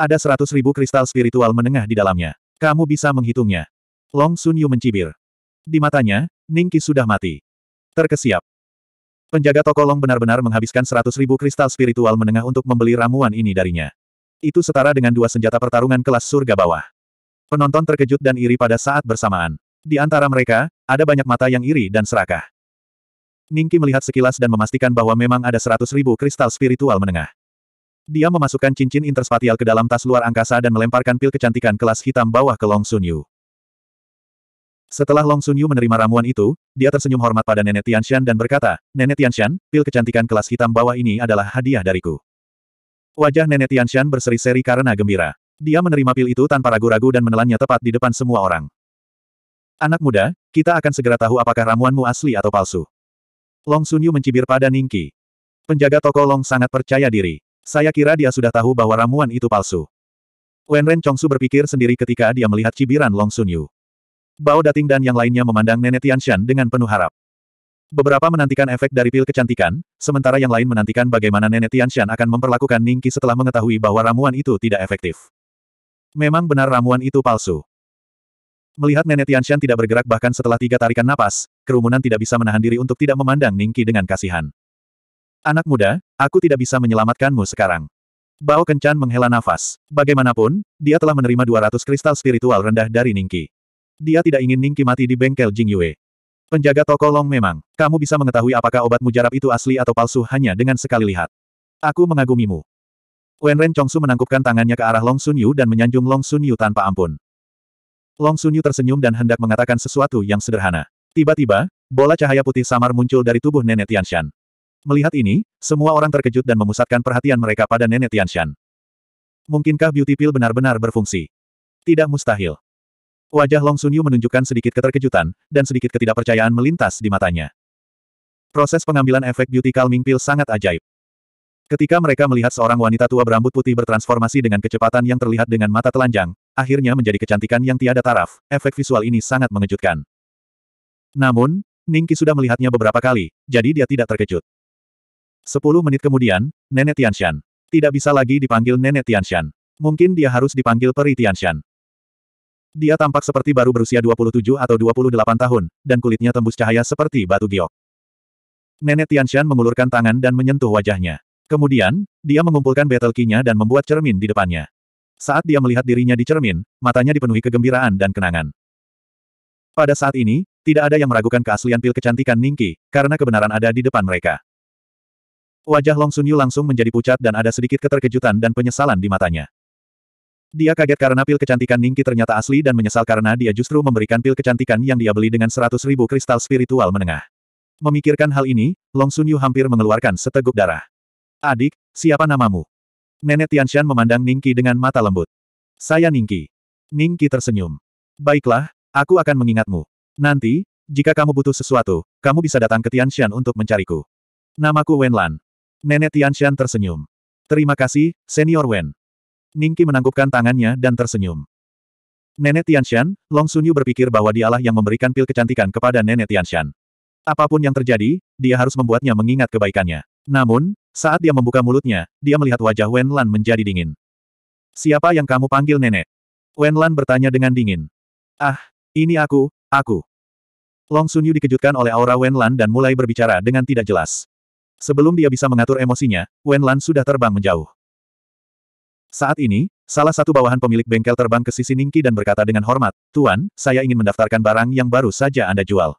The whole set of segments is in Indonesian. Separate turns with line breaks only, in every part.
Ada seratus ribu kristal spiritual menengah di dalamnya. Kamu bisa menghitungnya. Long Sun Yu mencibir. Di matanya, Ningki sudah mati. Terkesiap. Penjaga toko Long benar-benar menghabiskan seratus ribu kristal spiritual menengah untuk membeli ramuan ini darinya. Itu setara dengan dua senjata pertarungan kelas surga bawah. Penonton terkejut dan iri pada saat bersamaan. Di antara mereka, ada banyak mata yang iri dan serakah. Ningki melihat sekilas dan memastikan bahwa memang ada seratus ribu kristal spiritual menengah. Dia memasukkan cincin interspatial ke dalam tas luar angkasa dan melemparkan pil kecantikan kelas hitam bawah ke Long Sun Yu. Setelah Long Sun Yu menerima ramuan itu, dia tersenyum hormat pada Nenek Tianshan dan berkata, Nenek Tianshan, pil kecantikan kelas hitam bawah ini adalah hadiah dariku. Wajah Nenek Tianshan berseri-seri karena gembira. Dia menerima pil itu tanpa ragu-ragu dan menelannya tepat di depan semua orang. Anak muda, kita akan segera tahu apakah ramuanmu asli atau palsu. Long Sun Yu mencibir pada Ningki. Penjaga toko Long sangat percaya diri. Saya kira dia sudah tahu bahwa ramuan itu palsu. Wenren Chongsu berpikir sendiri ketika dia melihat cibiran Long Sun Yu. Bao Dating dan yang lainnya memandang nenek Tianshan dengan penuh harap. Beberapa menantikan efek dari pil kecantikan, sementara yang lain menantikan bagaimana nenek Tianshan akan memperlakukan Ningki setelah mengetahui bahwa ramuan itu tidak efektif. Memang benar ramuan itu palsu. Melihat nenek Tianshan tidak bergerak bahkan setelah tiga tarikan napas, kerumunan tidak bisa menahan diri untuk tidak memandang Ningki dengan kasihan. Anak muda, Aku tidak bisa menyelamatkanmu sekarang. Bao Kencan menghela nafas. Bagaimanapun, dia telah menerima 200 kristal spiritual rendah dari Ningki. Dia tidak ingin Ningki mati di bengkel Jing Yue. Penjaga toko Long memang, kamu bisa mengetahui apakah obat mujarab itu asli atau palsu hanya dengan sekali lihat. Aku mengagumimu. Wen Wenren Chongsu menangkupkan tangannya ke arah Long Sun Yu dan menyanjung Long Sun Yu tanpa ampun. Long Sun Yu tersenyum dan hendak mengatakan sesuatu yang sederhana. Tiba-tiba, bola cahaya putih samar muncul dari tubuh nenek Tianshan. Melihat ini, semua orang terkejut dan memusatkan perhatian mereka pada nenek Tianshan. Mungkinkah beauty pill benar-benar berfungsi? Tidak mustahil. Wajah Long Sunyu menunjukkan sedikit keterkejutan, dan sedikit ketidakpercayaan melintas di matanya. Proses pengambilan efek beauty calming pill sangat ajaib. Ketika mereka melihat seorang wanita tua berambut putih bertransformasi dengan kecepatan yang terlihat dengan mata telanjang, akhirnya menjadi kecantikan yang tiada taraf, efek visual ini sangat mengejutkan. Namun, Ningki sudah melihatnya beberapa kali, jadi dia tidak terkejut. Sepuluh menit kemudian, Nenek Tianshan. Tidak bisa lagi dipanggil Nenek Tianshan. Mungkin dia harus dipanggil Peri Tianshan. Dia tampak seperti baru berusia 27 atau 28 tahun, dan kulitnya tembus cahaya seperti batu giok. Nenek Tianshan mengulurkan tangan dan menyentuh wajahnya. Kemudian, dia mengumpulkan battle key-nya dan membuat cermin di depannya. Saat dia melihat dirinya di cermin, matanya dipenuhi kegembiraan dan kenangan. Pada saat ini, tidak ada yang meragukan keaslian pil kecantikan Ningki, karena kebenaran ada di depan mereka. Wajah Long Sunyu langsung menjadi pucat dan ada sedikit keterkejutan dan penyesalan di matanya. Dia kaget karena pil kecantikan Ningki ternyata asli dan menyesal karena dia justru memberikan pil kecantikan yang dia beli dengan seratus ribu kristal spiritual menengah. Memikirkan hal ini, Long Sunyu hampir mengeluarkan seteguk darah. Adik, siapa namamu? Nenek Tianshan memandang Ningki dengan mata lembut. Saya Ningki. Ningki tersenyum. Baiklah, aku akan mengingatmu. Nanti, jika kamu butuh sesuatu, kamu bisa datang ke Tianshan untuk mencariku. Namaku Wenlan. Nenek Tianshan tersenyum. Terima kasih, Senior Wen. Ningki menangkupkan tangannya dan tersenyum. Nenek Tianshan, Long Sunyu berpikir bahwa dialah yang memberikan pil kecantikan kepada Nenek Tianshan. Apapun yang terjadi, dia harus membuatnya mengingat kebaikannya. Namun, saat dia membuka mulutnya, dia melihat wajah Wen Lan menjadi dingin. Siapa yang kamu panggil nenek? Wen Lan bertanya dengan dingin. Ah, ini aku, aku. Long Sunyu dikejutkan oleh aura Wen Lan dan mulai berbicara dengan tidak jelas. Sebelum dia bisa mengatur emosinya, Wen Lan sudah terbang menjauh. Saat ini, salah satu bawahan pemilik bengkel terbang ke sisi Ningki dan berkata dengan hormat, Tuan, saya ingin mendaftarkan barang yang baru saja Anda jual.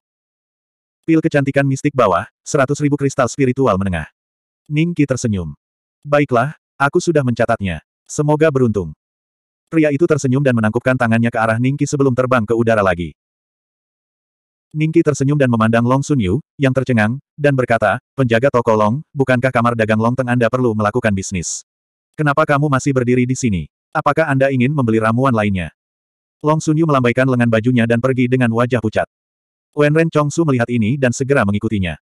Pil kecantikan mistik bawah, 100 ribu kristal spiritual menengah. Ningki tersenyum. Baiklah, aku sudah mencatatnya. Semoga beruntung. Pria itu tersenyum dan menangkupkan tangannya ke arah Ningki sebelum terbang ke udara lagi. Ningki tersenyum dan memandang Long Sun Yu, yang tercengang, dan berkata, penjaga toko Long, bukankah kamar dagang Long Teng Anda perlu melakukan bisnis? Kenapa kamu masih berdiri di sini? Apakah Anda ingin membeli ramuan lainnya? Long Sun Yu melambaikan lengan bajunya dan pergi dengan wajah pucat. Wen Ren Chong Su melihat ini dan segera mengikutinya.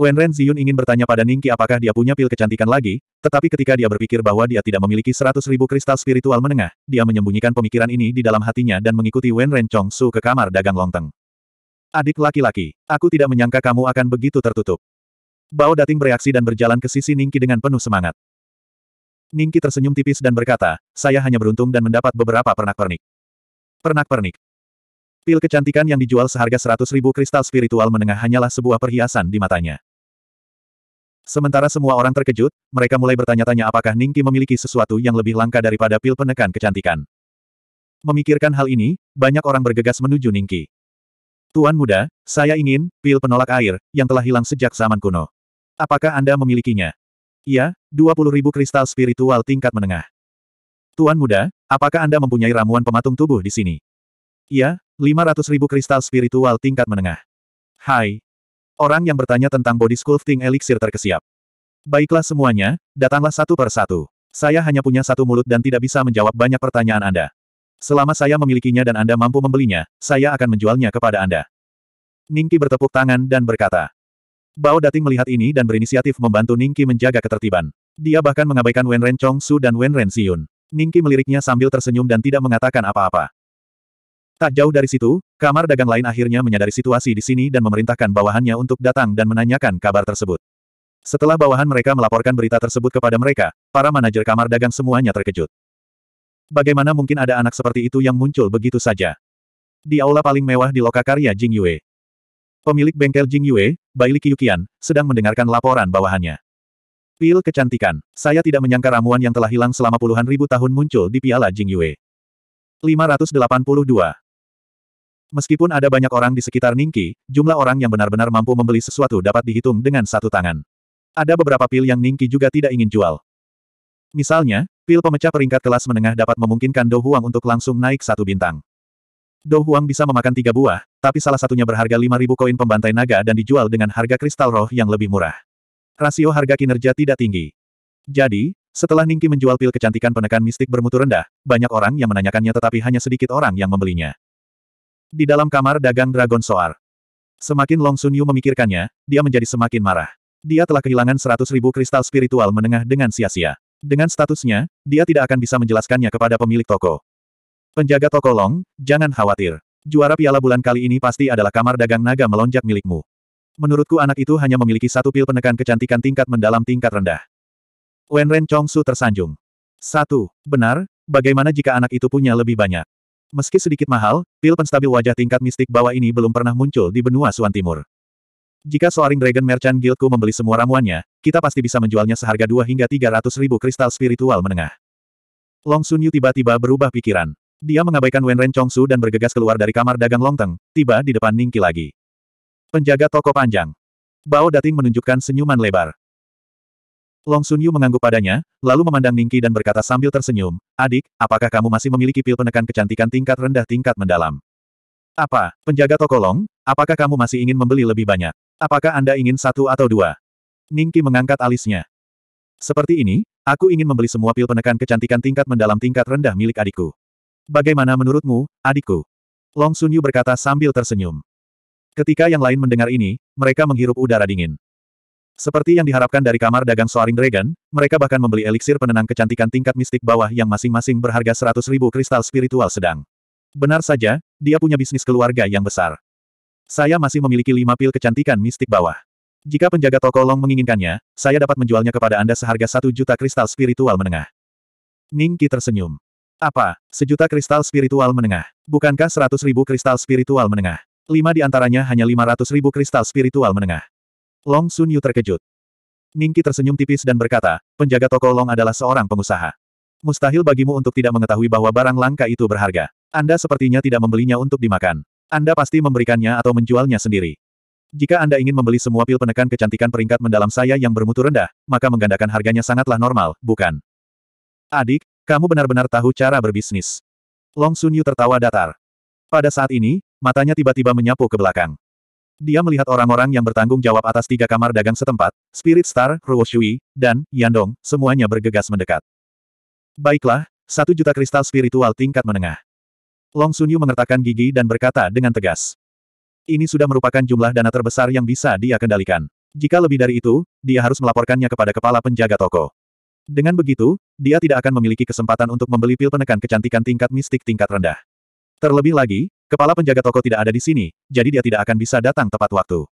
Wen Ren Ziyun ingin bertanya pada Ningki apakah dia punya pil kecantikan lagi, tetapi ketika dia berpikir bahwa dia tidak memiliki seratus ribu kristal spiritual menengah, dia menyembunyikan pemikiran ini di dalam hatinya dan mengikuti Wen Ren Chong Su ke kamar dagang longteng. Adik laki-laki, aku tidak menyangka kamu akan begitu tertutup. Bao Dating bereaksi dan berjalan ke sisi Ningki dengan penuh semangat. Ningki tersenyum tipis dan berkata, saya hanya beruntung dan mendapat beberapa pernak-pernik. Pernak-pernik, Pil kecantikan yang dijual seharga 100 ribu kristal spiritual menengah hanyalah sebuah perhiasan di matanya. Sementara semua orang terkejut, mereka mulai bertanya-tanya apakah Ningki memiliki sesuatu yang lebih langka daripada pil penekan kecantikan. Memikirkan hal ini, banyak orang bergegas menuju Ningki. Tuan muda, saya ingin pil penolak air yang telah hilang sejak zaman kuno. Apakah Anda memilikinya? Iya, 20 ribu kristal spiritual tingkat menengah. Tuan muda, apakah Anda mempunyai ramuan pematung tubuh di sini? Ya. 500.000 kristal spiritual tingkat menengah. Hai. Orang yang bertanya tentang body sculpting elixir terkesiap. Baiklah semuanya, datanglah satu per satu. Saya hanya punya satu mulut dan tidak bisa menjawab banyak pertanyaan Anda. Selama saya memilikinya dan Anda mampu membelinya, saya akan menjualnya kepada Anda. Ningki bertepuk tangan dan berkata. Bao Dating melihat ini dan berinisiatif membantu Ningki menjaga ketertiban. Dia bahkan mengabaikan Wen Ren Chong Su dan Wen Ren Siun. Ningki meliriknya sambil tersenyum dan tidak mengatakan apa-apa. Tak jauh dari situ, kamar dagang lain akhirnya menyadari situasi di sini dan memerintahkan bawahannya untuk datang dan menanyakan kabar tersebut. Setelah bawahan mereka melaporkan berita tersebut kepada mereka, para manajer kamar dagang semuanya terkejut. Bagaimana mungkin ada anak seperti itu yang muncul begitu saja? Di aula paling mewah di Lokakarya Jing Yue. Pemilik bengkel Jing Yue, Baili Kiyukian, sedang mendengarkan laporan bawahannya. Pil kecantikan. Saya tidak menyangka ramuan yang telah hilang selama puluhan ribu tahun muncul di piala Jing Yue. 582. Meskipun ada banyak orang di sekitar Ningki, jumlah orang yang benar-benar mampu membeli sesuatu dapat dihitung dengan satu tangan. Ada beberapa pil yang Ningki juga tidak ingin jual. Misalnya, pil pemecah peringkat kelas menengah dapat memungkinkan Do Huang untuk langsung naik satu bintang. Do Huang bisa memakan tiga buah, tapi salah satunya berharga 5.000 koin pembantai naga dan dijual dengan harga kristal roh yang lebih murah. Rasio harga kinerja tidak tinggi. Jadi, setelah Ningki menjual pil kecantikan penekan mistik bermutu rendah, banyak orang yang menanyakannya tetapi hanya sedikit orang yang membelinya. Di dalam kamar dagang Dragon Soar. Semakin Long Sun Yu memikirkannya, dia menjadi semakin marah. Dia telah kehilangan seratus ribu kristal spiritual menengah dengan sia-sia. Dengan statusnya, dia tidak akan bisa menjelaskannya kepada pemilik toko. Penjaga toko Long, jangan khawatir. Juara piala bulan kali ini pasti adalah kamar dagang naga melonjak milikmu. Menurutku anak itu hanya memiliki satu pil penekan kecantikan tingkat mendalam tingkat rendah. Wen Ren Chong Su tersanjung. Satu, benar, bagaimana jika anak itu punya lebih banyak? Meski sedikit mahal, pil penstabil wajah tingkat mistik bawah ini belum pernah muncul di benua Suan Timur. Jika Soaring Dragon Merchant Guildku membeli semua ramuannya, kita pasti bisa menjualnya seharga 2 hingga 300 ribu kristal spiritual menengah. Long Sun Yu tiba-tiba berubah pikiran. Dia mengabaikan Wen Ren Chongsu dan bergegas keluar dari kamar dagang Longteng, tiba di depan Ningki lagi. Penjaga toko panjang. Bao Dating menunjukkan senyuman lebar. Long Sun Yu mengangguk padanya, lalu memandang Ningki dan berkata sambil tersenyum, Adik, apakah kamu masih memiliki pil penekan kecantikan tingkat rendah tingkat mendalam? Apa, penjaga toko Long, apakah kamu masih ingin membeli lebih banyak? Apakah Anda ingin satu atau dua? Ningki mengangkat alisnya. Seperti ini, aku ingin membeli semua pil penekan kecantikan tingkat mendalam tingkat rendah milik adikku. Bagaimana menurutmu, adikku? Long Sun Yu berkata sambil tersenyum. Ketika yang lain mendengar ini, mereka menghirup udara dingin. Seperti yang diharapkan dari kamar dagang Soaring Dragon, mereka bahkan membeli eliksir penenang kecantikan tingkat mistik bawah yang masing-masing berharga 100 ribu kristal spiritual sedang. Benar saja, dia punya bisnis keluarga yang besar. Saya masih memiliki lima pil kecantikan mistik bawah. Jika penjaga toko Long menginginkannya, saya dapat menjualnya kepada Anda seharga satu juta kristal spiritual menengah. Ning Qi tersenyum. Apa, sejuta kristal spiritual menengah? Bukankah seratus ribu kristal spiritual menengah? Lima di antaranya hanya lima ratus ribu kristal spiritual menengah. Long Sun Yu terkejut. Ningki tersenyum tipis dan berkata, penjaga toko Long adalah seorang pengusaha. Mustahil bagimu untuk tidak mengetahui bahwa barang langka itu berharga. Anda sepertinya tidak membelinya untuk dimakan. Anda pasti memberikannya atau menjualnya sendiri. Jika Anda ingin membeli semua pil penekan kecantikan peringkat mendalam saya yang bermutu rendah, maka menggandakan harganya sangatlah normal, bukan? Adik, kamu benar-benar tahu cara berbisnis. Long Sun Yu tertawa datar. Pada saat ini, matanya tiba-tiba menyapu ke belakang. Dia melihat orang-orang yang bertanggung jawab atas tiga kamar dagang setempat, Spirit Star, Ruo Shui, dan Yandong, semuanya bergegas mendekat. Baiklah, satu juta kristal spiritual tingkat menengah. Long Sunyu mengertakkan gigi dan berkata dengan tegas. Ini sudah merupakan jumlah dana terbesar yang bisa dia kendalikan. Jika lebih dari itu, dia harus melaporkannya kepada kepala penjaga toko. Dengan begitu, dia tidak akan memiliki kesempatan untuk membeli pil penekan kecantikan tingkat mistik tingkat rendah. Terlebih lagi, kepala penjaga toko tidak ada di sini, jadi dia tidak akan bisa datang tepat waktu.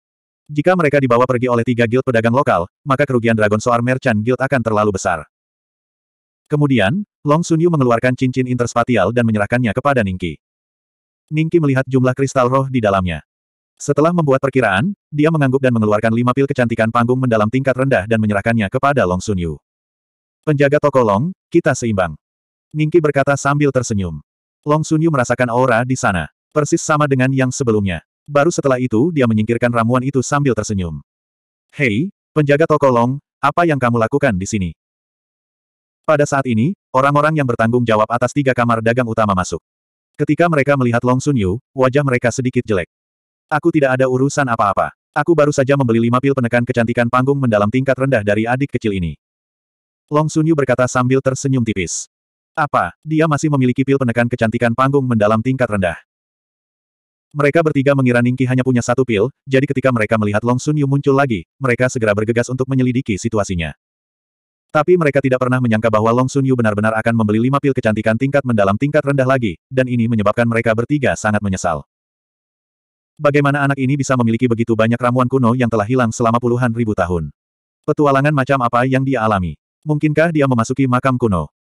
Jika mereka dibawa pergi oleh tiga guild pedagang lokal, maka kerugian Dragon Soar Merchant Guild akan terlalu besar. Kemudian, Long Sun Yu mengeluarkan cincin interspatial dan menyerahkannya kepada Ningki. Ningki melihat jumlah kristal roh di dalamnya. Setelah membuat perkiraan, dia mengangguk dan mengeluarkan lima pil kecantikan panggung mendalam tingkat rendah dan menyerahkannya kepada Long Sun Yu. Penjaga toko Long, kita seimbang. Ningki berkata sambil tersenyum. Long Sunyu merasakan aura di sana. Persis sama dengan yang sebelumnya. Baru setelah itu dia menyingkirkan ramuan itu sambil tersenyum. Hei, penjaga toko Long, apa yang kamu lakukan di sini? Pada saat ini, orang-orang yang bertanggung jawab atas tiga kamar dagang utama masuk. Ketika mereka melihat Long Sunyu, wajah mereka sedikit jelek. Aku tidak ada urusan apa-apa. Aku baru saja membeli lima pil penekan kecantikan panggung mendalam tingkat rendah dari adik kecil ini. Long Sunyu berkata sambil tersenyum tipis. Apa, dia masih memiliki pil penekan kecantikan panggung mendalam tingkat rendah. Mereka bertiga mengira Ningki hanya punya satu pil, jadi ketika mereka melihat Long Sun Yu muncul lagi, mereka segera bergegas untuk menyelidiki situasinya. Tapi mereka tidak pernah menyangka bahwa Long Sun Yu benar-benar akan membeli lima pil kecantikan tingkat mendalam tingkat rendah lagi, dan ini menyebabkan mereka bertiga sangat menyesal. Bagaimana anak ini bisa memiliki begitu banyak ramuan kuno yang telah hilang selama puluhan ribu tahun? Petualangan macam apa yang dia alami? Mungkinkah dia memasuki makam kuno?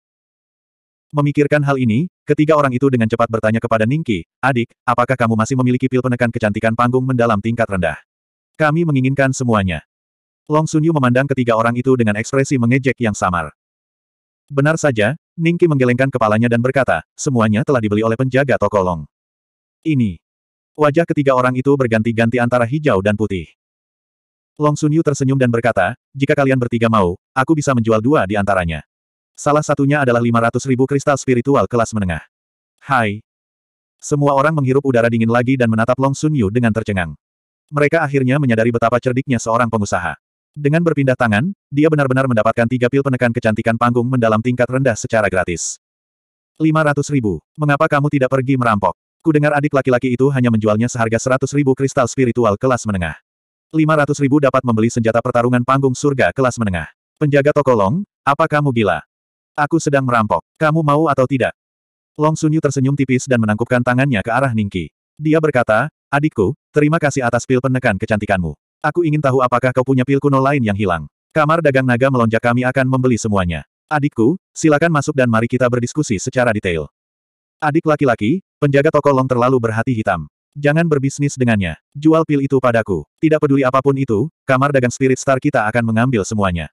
Memikirkan hal ini, ketiga orang itu dengan cepat bertanya kepada Ningki, adik, apakah kamu masih memiliki pil penekan kecantikan panggung mendalam tingkat rendah? Kami menginginkan semuanya. Long Sunyu memandang ketiga orang itu dengan ekspresi mengejek yang samar. Benar saja, Ningki menggelengkan kepalanya dan berkata, semuanya telah dibeli oleh penjaga toko Long. Ini. Wajah ketiga orang itu berganti-ganti antara hijau dan putih. Long Sunyu tersenyum dan berkata, jika kalian bertiga mau, aku bisa menjual dua di antaranya. Salah satunya adalah 500 ribu kristal spiritual kelas menengah. Hai. Semua orang menghirup udara dingin lagi dan menatap Long Sun Yu dengan tercengang. Mereka akhirnya menyadari betapa cerdiknya seorang pengusaha. Dengan berpindah tangan, dia benar-benar mendapatkan tiga pil penekan kecantikan panggung mendalam tingkat rendah secara gratis. 500 ribu. Mengapa kamu tidak pergi merampok? Kudengar adik laki-laki itu hanya menjualnya seharga 100 ribu kristal spiritual kelas menengah. 500 ribu dapat membeli senjata pertarungan panggung surga kelas menengah. Penjaga toko Long, apa kamu gila? Aku sedang merampok. Kamu mau atau tidak? Long Sunyu tersenyum tipis dan menangkupkan tangannya ke arah Ningki. Dia berkata, adikku, terima kasih atas pil penekan kecantikanmu. Aku ingin tahu apakah kau punya pil kuno lain yang hilang. Kamar dagang naga melonjak kami akan membeli semuanya. Adikku, silakan masuk dan mari kita berdiskusi secara detail. Adik laki-laki, penjaga toko Long terlalu berhati hitam. Jangan berbisnis dengannya. Jual pil itu padaku. Tidak peduli apapun itu, kamar dagang Spirit Star kita akan mengambil semuanya.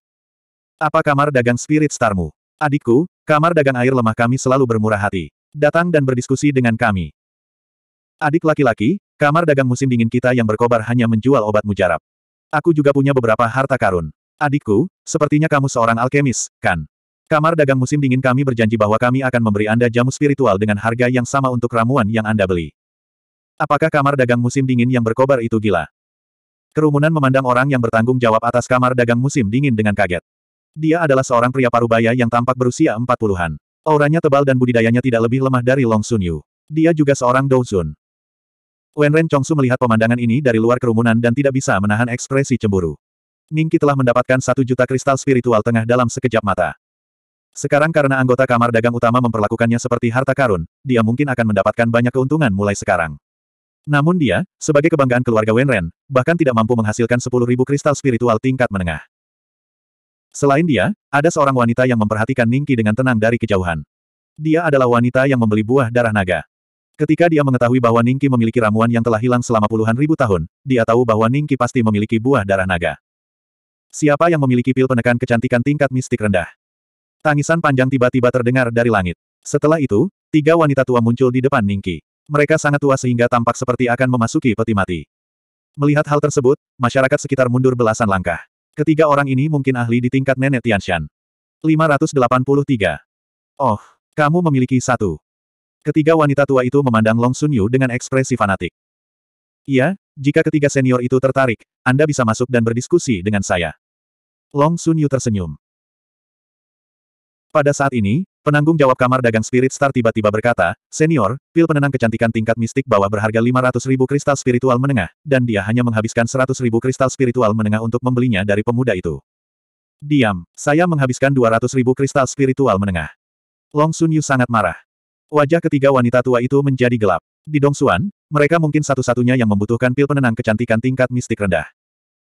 Apa kamar dagang Spirit Starmu? Adikku, kamar dagang air lemah kami selalu bermurah hati. Datang dan berdiskusi dengan kami. Adik laki-laki, kamar dagang musim dingin kita yang berkobar hanya menjual obat mujarab. Aku juga punya beberapa harta karun. Adikku, sepertinya kamu seorang alkemis, kan? Kamar dagang musim dingin kami berjanji bahwa kami akan memberi Anda jamu spiritual dengan harga yang sama untuk ramuan yang Anda beli. Apakah kamar dagang musim dingin yang berkobar itu gila? Kerumunan memandang orang yang bertanggung jawab atas kamar dagang musim dingin dengan kaget. Dia adalah seorang pria parubaya yang tampak berusia empat puluhan. Auranya tebal dan budidayanya tidak lebih lemah dari Long Sun Yu. Dia juga seorang Douzun. Wenren Chongsu melihat pemandangan ini dari luar kerumunan dan tidak bisa menahan ekspresi cemburu. Ningki telah mendapatkan satu juta kristal spiritual tengah dalam sekejap mata. Sekarang karena anggota kamar dagang utama memperlakukannya seperti harta karun, dia mungkin akan mendapatkan banyak keuntungan mulai sekarang. Namun dia, sebagai kebanggaan keluarga Wenren, bahkan tidak mampu menghasilkan sepuluh ribu kristal spiritual tingkat menengah. Selain dia, ada seorang wanita yang memperhatikan Ningki dengan tenang dari kejauhan. Dia adalah wanita yang membeli buah darah naga. Ketika dia mengetahui bahwa Ningki memiliki ramuan yang telah hilang selama puluhan ribu tahun, dia tahu bahwa Ningki pasti memiliki buah darah naga. Siapa yang memiliki pil penekan kecantikan tingkat mistik rendah? Tangisan panjang tiba-tiba terdengar dari langit. Setelah itu, tiga wanita tua muncul di depan Ningki. Mereka sangat tua sehingga tampak seperti akan memasuki peti mati. Melihat hal tersebut, masyarakat sekitar mundur belasan langkah. Ketiga orang ini mungkin ahli di tingkat nenek Tianshan. 583. Oh, kamu memiliki satu. Ketiga wanita tua itu memandang Long Sun Yu dengan ekspresi fanatik. Iya, jika ketiga senior itu tertarik, Anda bisa masuk dan berdiskusi dengan saya. Long Sun Yu tersenyum. Pada saat ini, penanggung jawab kamar dagang Spirit Star tiba-tiba berkata, Senior, pil penenang kecantikan tingkat mistik bawah berharga 500 ribu kristal spiritual menengah, dan dia hanya menghabiskan 100 ribu kristal spiritual menengah untuk membelinya dari pemuda itu. Diam, saya menghabiskan 200 ribu kristal spiritual menengah. Long Sun Yu sangat marah. Wajah ketiga wanita tua itu menjadi gelap. Di Dongsuan, mereka mungkin satu-satunya yang membutuhkan pil penenang kecantikan tingkat mistik rendah.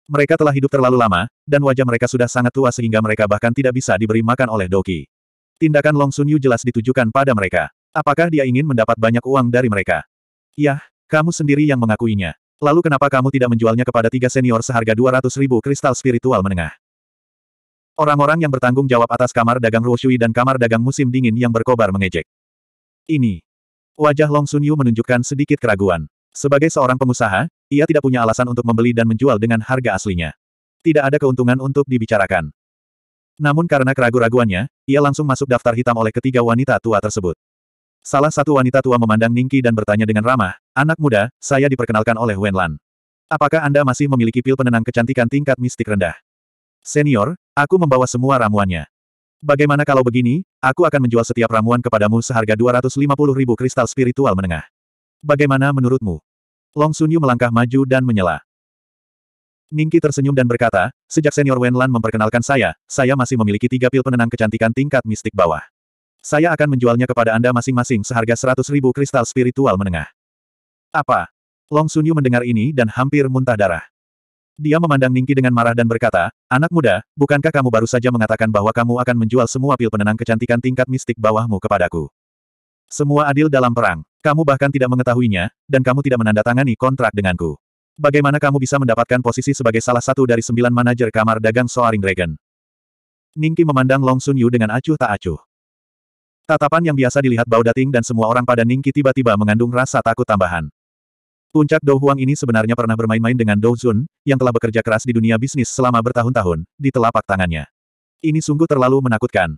Mereka telah hidup terlalu lama, dan wajah mereka sudah sangat tua sehingga mereka bahkan tidak bisa diberi makan oleh Doki. Tindakan Long Sun Yu jelas ditujukan pada mereka. Apakah dia ingin mendapat banyak uang dari mereka? Yah, kamu sendiri yang mengakuinya. Lalu kenapa kamu tidak menjualnya kepada tiga senior seharga 200 ribu kristal spiritual menengah? Orang-orang yang bertanggung jawab atas kamar dagang Ruoshui dan kamar dagang musim dingin yang berkobar mengejek. Ini. Wajah Long Sun Yu menunjukkan sedikit keraguan. Sebagai seorang pengusaha, ia tidak punya alasan untuk membeli dan menjual dengan harga aslinya. Tidak ada keuntungan untuk dibicarakan. Namun karena keraguan-raguannya, ia langsung masuk daftar hitam oleh ketiga wanita tua tersebut. Salah satu wanita tua memandang Ningki dan bertanya dengan ramah, Anak muda, saya diperkenalkan oleh Wenlan. Apakah Anda masih memiliki pil penenang kecantikan tingkat mistik rendah? Senior, aku membawa semua ramuannya. Bagaimana kalau begini, aku akan menjual setiap ramuan kepadamu seharga 250 ribu kristal spiritual menengah. Bagaimana menurutmu? Long Sunyu melangkah maju dan menyela. Ningki tersenyum dan berkata, sejak senior Wenlan memperkenalkan saya, saya masih memiliki tiga pil penenang kecantikan tingkat mistik bawah. Saya akan menjualnya kepada Anda masing-masing seharga seratus ribu kristal spiritual menengah. Apa? Long Sunyu mendengar ini dan hampir muntah darah. Dia memandang Ningki dengan marah dan berkata, Anak muda, bukankah kamu baru saja mengatakan bahwa kamu akan menjual semua pil penenang kecantikan tingkat mistik bawahmu kepadaku? Semua adil dalam perang. Kamu bahkan tidak mengetahuinya, dan kamu tidak menandatangani kontrak denganku. Bagaimana kamu bisa mendapatkan posisi sebagai salah satu dari sembilan manajer kamar dagang Soaring Dragon? Ningki memandang Long Sun Yu dengan acuh tak acuh. Tatapan yang biasa dilihat Bao Dating dan semua orang pada Ningki tiba-tiba mengandung rasa takut tambahan. Puncak Dou Huang ini sebenarnya pernah bermain-main dengan Dou Zun, yang telah bekerja keras di dunia bisnis selama bertahun-tahun, di telapak tangannya. Ini sungguh terlalu menakutkan.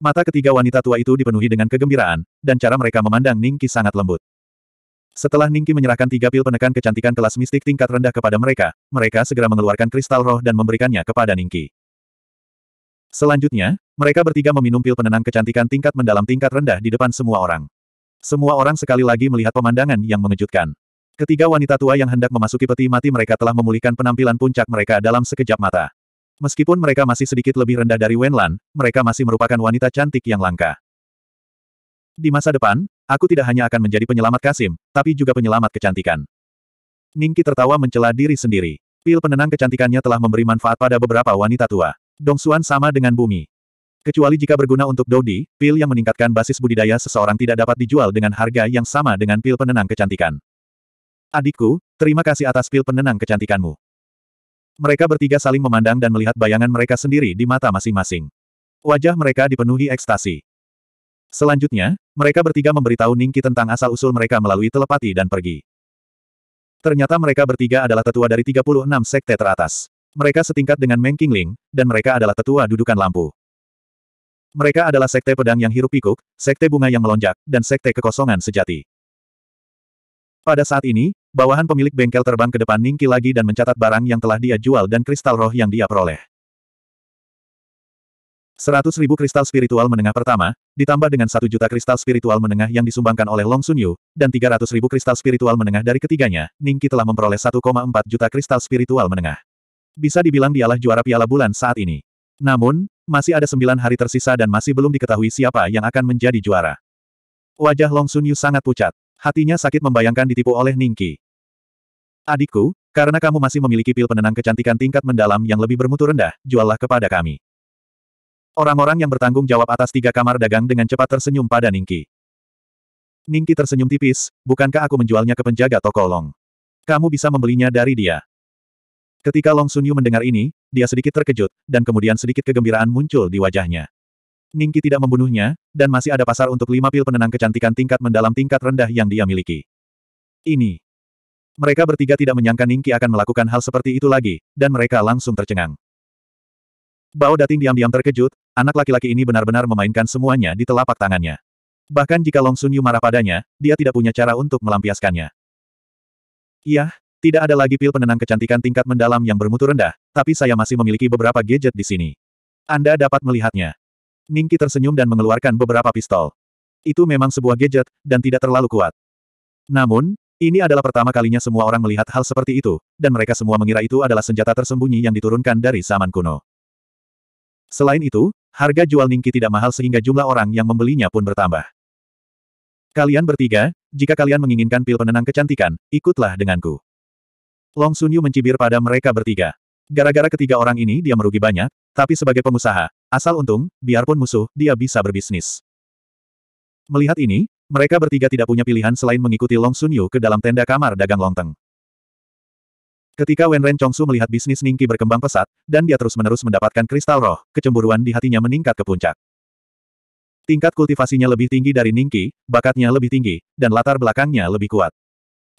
Mata ketiga wanita tua itu dipenuhi dengan kegembiraan, dan cara mereka memandang Ningki sangat lembut. Setelah Ningki menyerahkan tiga pil penekan kecantikan kelas mistik tingkat rendah kepada mereka, mereka segera mengeluarkan kristal roh dan memberikannya kepada Ningki. Selanjutnya, mereka bertiga meminum pil penenang kecantikan tingkat mendalam tingkat rendah di depan semua orang. Semua orang sekali lagi melihat pemandangan yang mengejutkan. Ketiga wanita tua yang hendak memasuki peti mati mereka telah memulihkan penampilan puncak mereka dalam sekejap mata. Meskipun mereka masih sedikit lebih rendah dari Wenlan, mereka masih merupakan wanita cantik yang langka. Di masa depan, aku tidak hanya akan menjadi penyelamat Kasim, tapi juga penyelamat kecantikan. Ningki tertawa mencela diri sendiri. Pil penenang kecantikannya telah memberi manfaat pada beberapa wanita tua. Dongsuan sama dengan bumi. Kecuali jika berguna untuk Dodi, pil yang meningkatkan basis budidaya seseorang tidak dapat dijual dengan harga yang sama dengan pil penenang kecantikan. Adikku, terima kasih atas pil penenang kecantikanmu. Mereka bertiga saling memandang dan melihat bayangan mereka sendiri di mata masing-masing. Wajah mereka dipenuhi ekstasi. Selanjutnya, mereka bertiga memberitahu Ningki tentang asal-usul mereka melalui telepati dan pergi. Ternyata mereka bertiga adalah tetua dari 36 sekte teratas. Mereka setingkat dengan Meng Qingling, dan mereka adalah tetua dudukan lampu. Mereka adalah sekte pedang yang hirup pikuk, sekte bunga yang melonjak, dan sekte kekosongan sejati. Pada saat ini, bawahan pemilik bengkel terbang ke depan Ningki lagi dan mencatat barang yang telah dia jual dan kristal roh yang dia peroleh. Seratus ribu kristal spiritual menengah pertama, ditambah dengan satu juta kristal spiritual menengah yang disumbangkan oleh Long Sun Yu, dan tiga ratus ribu kristal spiritual menengah dari ketiganya, Ningki telah memperoleh 1,4 juta kristal spiritual menengah. Bisa dibilang dialah juara piala bulan saat ini. Namun, masih ada sembilan hari tersisa dan masih belum diketahui siapa yang akan menjadi juara. Wajah Long Sun Yu sangat pucat. Hatinya sakit membayangkan ditipu oleh Ningki. Adikku, karena kamu masih memiliki pil penenang kecantikan tingkat mendalam yang lebih bermutu rendah, juallah kepada kami. Orang-orang yang bertanggung jawab atas tiga kamar dagang dengan cepat tersenyum pada Ningki. Ningki tersenyum tipis, bukankah aku menjualnya ke penjaga toko Long? Kamu bisa membelinya dari dia. Ketika Long Sunyu mendengar ini, dia sedikit terkejut, dan kemudian sedikit kegembiraan muncul di wajahnya. Ningki tidak membunuhnya, dan masih ada pasar untuk lima pil penenang kecantikan tingkat mendalam tingkat rendah yang dia miliki. Ini. Mereka bertiga tidak menyangka Ningki akan melakukan hal seperti itu lagi, dan mereka langsung tercengang. Bao Dating diam-diam terkejut, anak laki-laki ini benar-benar memainkan semuanya di telapak tangannya. Bahkan jika Long Yu marah padanya, dia tidak punya cara untuk melampiaskannya. Iya, tidak ada lagi pil penenang kecantikan tingkat mendalam yang bermutu rendah, tapi saya masih memiliki beberapa gadget di sini. Anda dapat melihatnya. Ningki tersenyum dan mengeluarkan beberapa pistol. Itu memang sebuah gadget, dan tidak terlalu kuat. Namun, ini adalah pertama kalinya semua orang melihat hal seperti itu, dan mereka semua mengira itu adalah senjata tersembunyi yang diturunkan dari zaman kuno. Selain itu, harga jual Ningki tidak mahal sehingga jumlah orang yang membelinya pun bertambah. Kalian bertiga, jika kalian menginginkan pil penenang kecantikan, ikutlah denganku. Long Sunyu mencibir pada mereka bertiga. Gara-gara ketiga orang ini dia merugi banyak, tapi sebagai pengusaha, asal untung, biarpun musuh, dia bisa berbisnis. Melihat ini, mereka bertiga tidak punya pilihan selain mengikuti Long Sunyu ke dalam tenda kamar dagang Longteng. Ketika Wen Ren Chongsu melihat bisnis Ningki berkembang pesat, dan dia terus-menerus mendapatkan kristal roh, kecemburuan di hatinya meningkat ke puncak. Tingkat kultivasinya lebih tinggi dari Ningki, bakatnya lebih tinggi, dan latar belakangnya lebih kuat.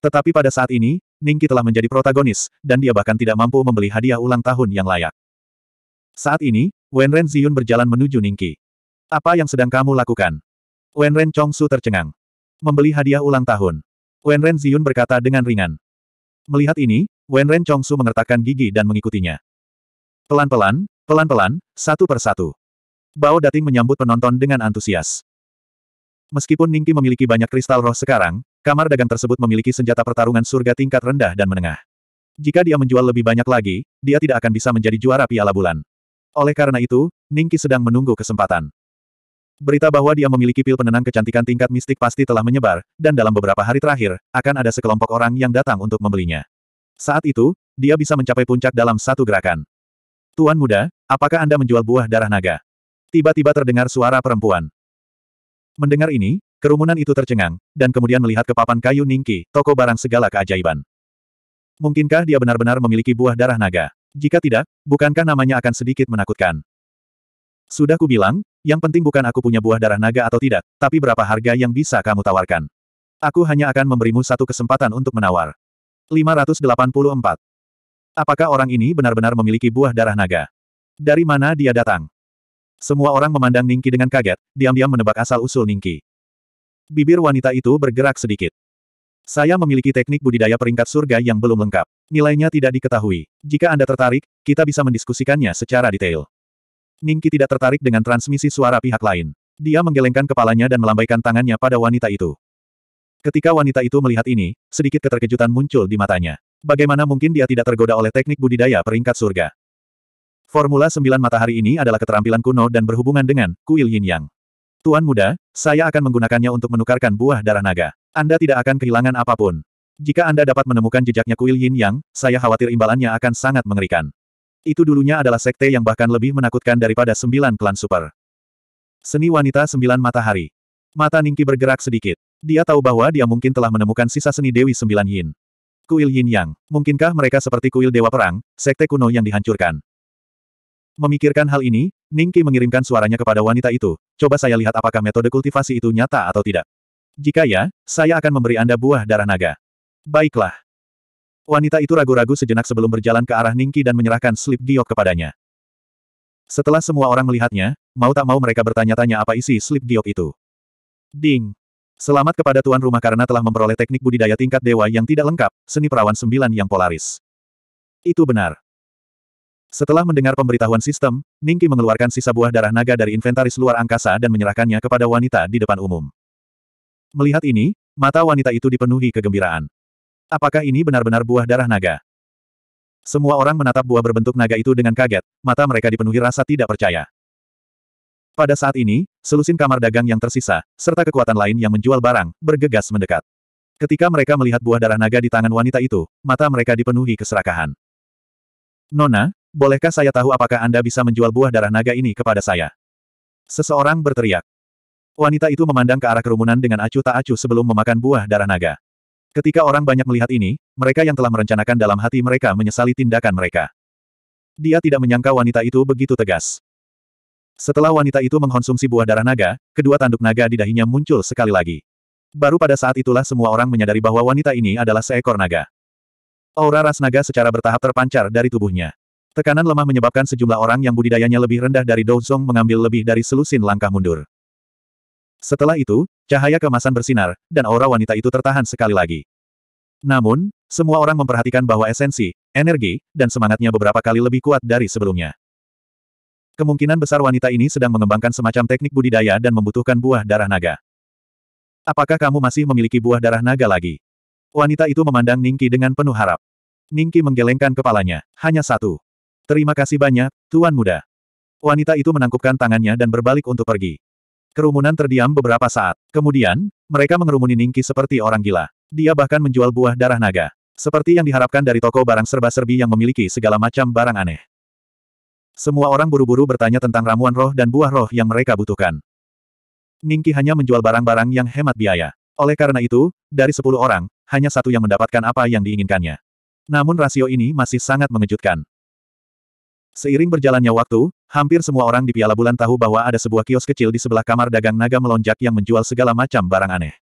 Tetapi pada saat ini, Ningki telah menjadi protagonis, dan dia bahkan tidak mampu membeli hadiah ulang tahun yang layak. Saat ini, Wen Ren Ziyun berjalan menuju Ningki. Apa yang sedang kamu lakukan? Wen Ren Chongsu tercengang. Membeli hadiah ulang tahun. Wen Ren Ziyun berkata dengan ringan. Melihat ini, Wenren Chongsu mengertakkan gigi dan mengikutinya. Pelan-pelan, pelan-pelan, satu persatu. Bao Dating menyambut penonton dengan antusias. Meskipun Ningki memiliki banyak kristal roh sekarang, kamar dagang tersebut memiliki senjata pertarungan surga tingkat rendah dan menengah. Jika dia menjual lebih banyak lagi, dia tidak akan bisa menjadi juara piala bulan. Oleh karena itu, Ningki sedang menunggu kesempatan. Berita bahwa dia memiliki pil penenang kecantikan tingkat mistik pasti telah menyebar, dan dalam beberapa hari terakhir, akan ada sekelompok orang yang datang untuk membelinya. Saat itu, dia bisa mencapai puncak dalam satu gerakan. Tuan muda, apakah Anda menjual buah darah naga? Tiba-tiba terdengar suara perempuan. Mendengar ini, kerumunan itu tercengang, dan kemudian melihat ke papan kayu Ningki, toko barang segala keajaiban. Mungkinkah dia benar-benar memiliki buah darah naga? Jika tidak, bukankah namanya akan sedikit menakutkan? Sudah kubilang, yang penting bukan aku punya buah darah naga atau tidak, tapi berapa harga yang bisa kamu tawarkan. Aku hanya akan memberimu satu kesempatan untuk menawar. 584. Apakah orang ini benar-benar memiliki buah darah naga? Dari mana dia datang? Semua orang memandang Ningki dengan kaget, diam-diam menebak asal-usul Ningki. Bibir wanita itu bergerak sedikit. Saya memiliki teknik budidaya peringkat surga yang belum lengkap. Nilainya tidak diketahui. Jika Anda tertarik, kita bisa mendiskusikannya secara detail. Ningki tidak tertarik dengan transmisi suara pihak lain. Dia menggelengkan kepalanya dan melambaikan tangannya pada wanita itu. Ketika wanita itu melihat ini, sedikit keterkejutan muncul di matanya. Bagaimana mungkin dia tidak tergoda oleh teknik budidaya peringkat surga? Formula sembilan matahari ini adalah keterampilan kuno dan berhubungan dengan kuil yin yang. Tuan muda, saya akan menggunakannya untuk menukarkan buah darah naga. Anda tidak akan kehilangan apapun. Jika Anda dapat menemukan jejaknya kuil yin yang, saya khawatir imbalannya akan sangat mengerikan. Itu dulunya adalah sekte yang bahkan lebih menakutkan daripada sembilan klan super. Seni wanita sembilan matahari. Mata Ningki bergerak sedikit. Dia tahu bahwa dia mungkin telah menemukan sisa seni Dewi Sembilan Yin. Kuil Yin Yang, mungkinkah mereka seperti kuil Dewa Perang, sekte kuno yang dihancurkan? Memikirkan hal ini, Ningki mengirimkan suaranya kepada wanita itu, coba saya lihat apakah metode kultivasi itu nyata atau tidak. Jika ya, saya akan memberi Anda buah darah naga. Baiklah. Wanita itu ragu-ragu sejenak sebelum berjalan ke arah Ningki dan menyerahkan slip giok kepadanya. Setelah semua orang melihatnya, mau tak mau mereka bertanya-tanya apa isi slip giok itu. Ding! Selamat kepada tuan rumah karena telah memperoleh teknik budidaya tingkat dewa yang tidak lengkap, seni perawan sembilan yang polaris. Itu benar. Setelah mendengar pemberitahuan sistem, Ningki mengeluarkan sisa buah darah naga dari inventaris luar angkasa dan menyerahkannya kepada wanita di depan umum. Melihat ini, mata wanita itu dipenuhi kegembiraan. Apakah ini benar-benar buah darah naga? Semua orang menatap buah berbentuk naga itu dengan kaget, mata mereka dipenuhi rasa tidak percaya. Pada saat ini, selusin kamar dagang yang tersisa, serta kekuatan lain yang menjual barang, bergegas mendekat. Ketika mereka melihat buah darah naga di tangan wanita itu, mata mereka dipenuhi keserakahan. Nona, bolehkah saya tahu apakah Anda bisa menjual buah darah naga ini kepada saya? Seseorang berteriak. Wanita itu memandang ke arah kerumunan dengan acuh tak acuh sebelum memakan buah darah naga. Ketika orang banyak melihat ini, mereka yang telah merencanakan dalam hati mereka menyesali tindakan mereka. Dia tidak menyangka wanita itu begitu tegas. Setelah wanita itu mengkonsumsi buah darah naga, kedua tanduk naga di dahinya muncul sekali lagi. Baru pada saat itulah semua orang menyadari bahwa wanita ini adalah seekor naga. Aura ras naga secara bertahap terpancar dari tubuhnya. Tekanan lemah menyebabkan sejumlah orang yang budidayanya lebih rendah dari Douzong mengambil lebih dari selusin langkah mundur. Setelah itu, cahaya kemasan bersinar, dan aura wanita itu tertahan sekali lagi. Namun, semua orang memperhatikan bahwa esensi, energi, dan semangatnya beberapa kali lebih kuat dari sebelumnya. Kemungkinan besar wanita ini sedang mengembangkan semacam teknik budidaya dan membutuhkan buah darah naga. Apakah kamu masih memiliki buah darah naga lagi? Wanita itu memandang Ningki dengan penuh harap. Ningki menggelengkan kepalanya. Hanya satu. Terima kasih banyak, Tuan Muda. Wanita itu menangkupkan tangannya dan berbalik untuk pergi. Kerumunan terdiam beberapa saat. Kemudian, mereka mengerumuni Ningki seperti orang gila. Dia bahkan menjual buah darah naga. Seperti yang diharapkan dari toko barang serba-serbi yang memiliki segala macam barang aneh. Semua orang buru-buru bertanya tentang ramuan roh dan buah roh yang mereka butuhkan. Ningki hanya menjual barang-barang yang hemat biaya. Oleh karena itu, dari sepuluh orang, hanya satu yang mendapatkan apa yang diinginkannya. Namun rasio ini masih sangat mengejutkan. Seiring berjalannya waktu, hampir semua orang di Piala Bulan tahu bahwa ada sebuah kios kecil di sebelah kamar dagang naga melonjak yang menjual segala macam barang aneh.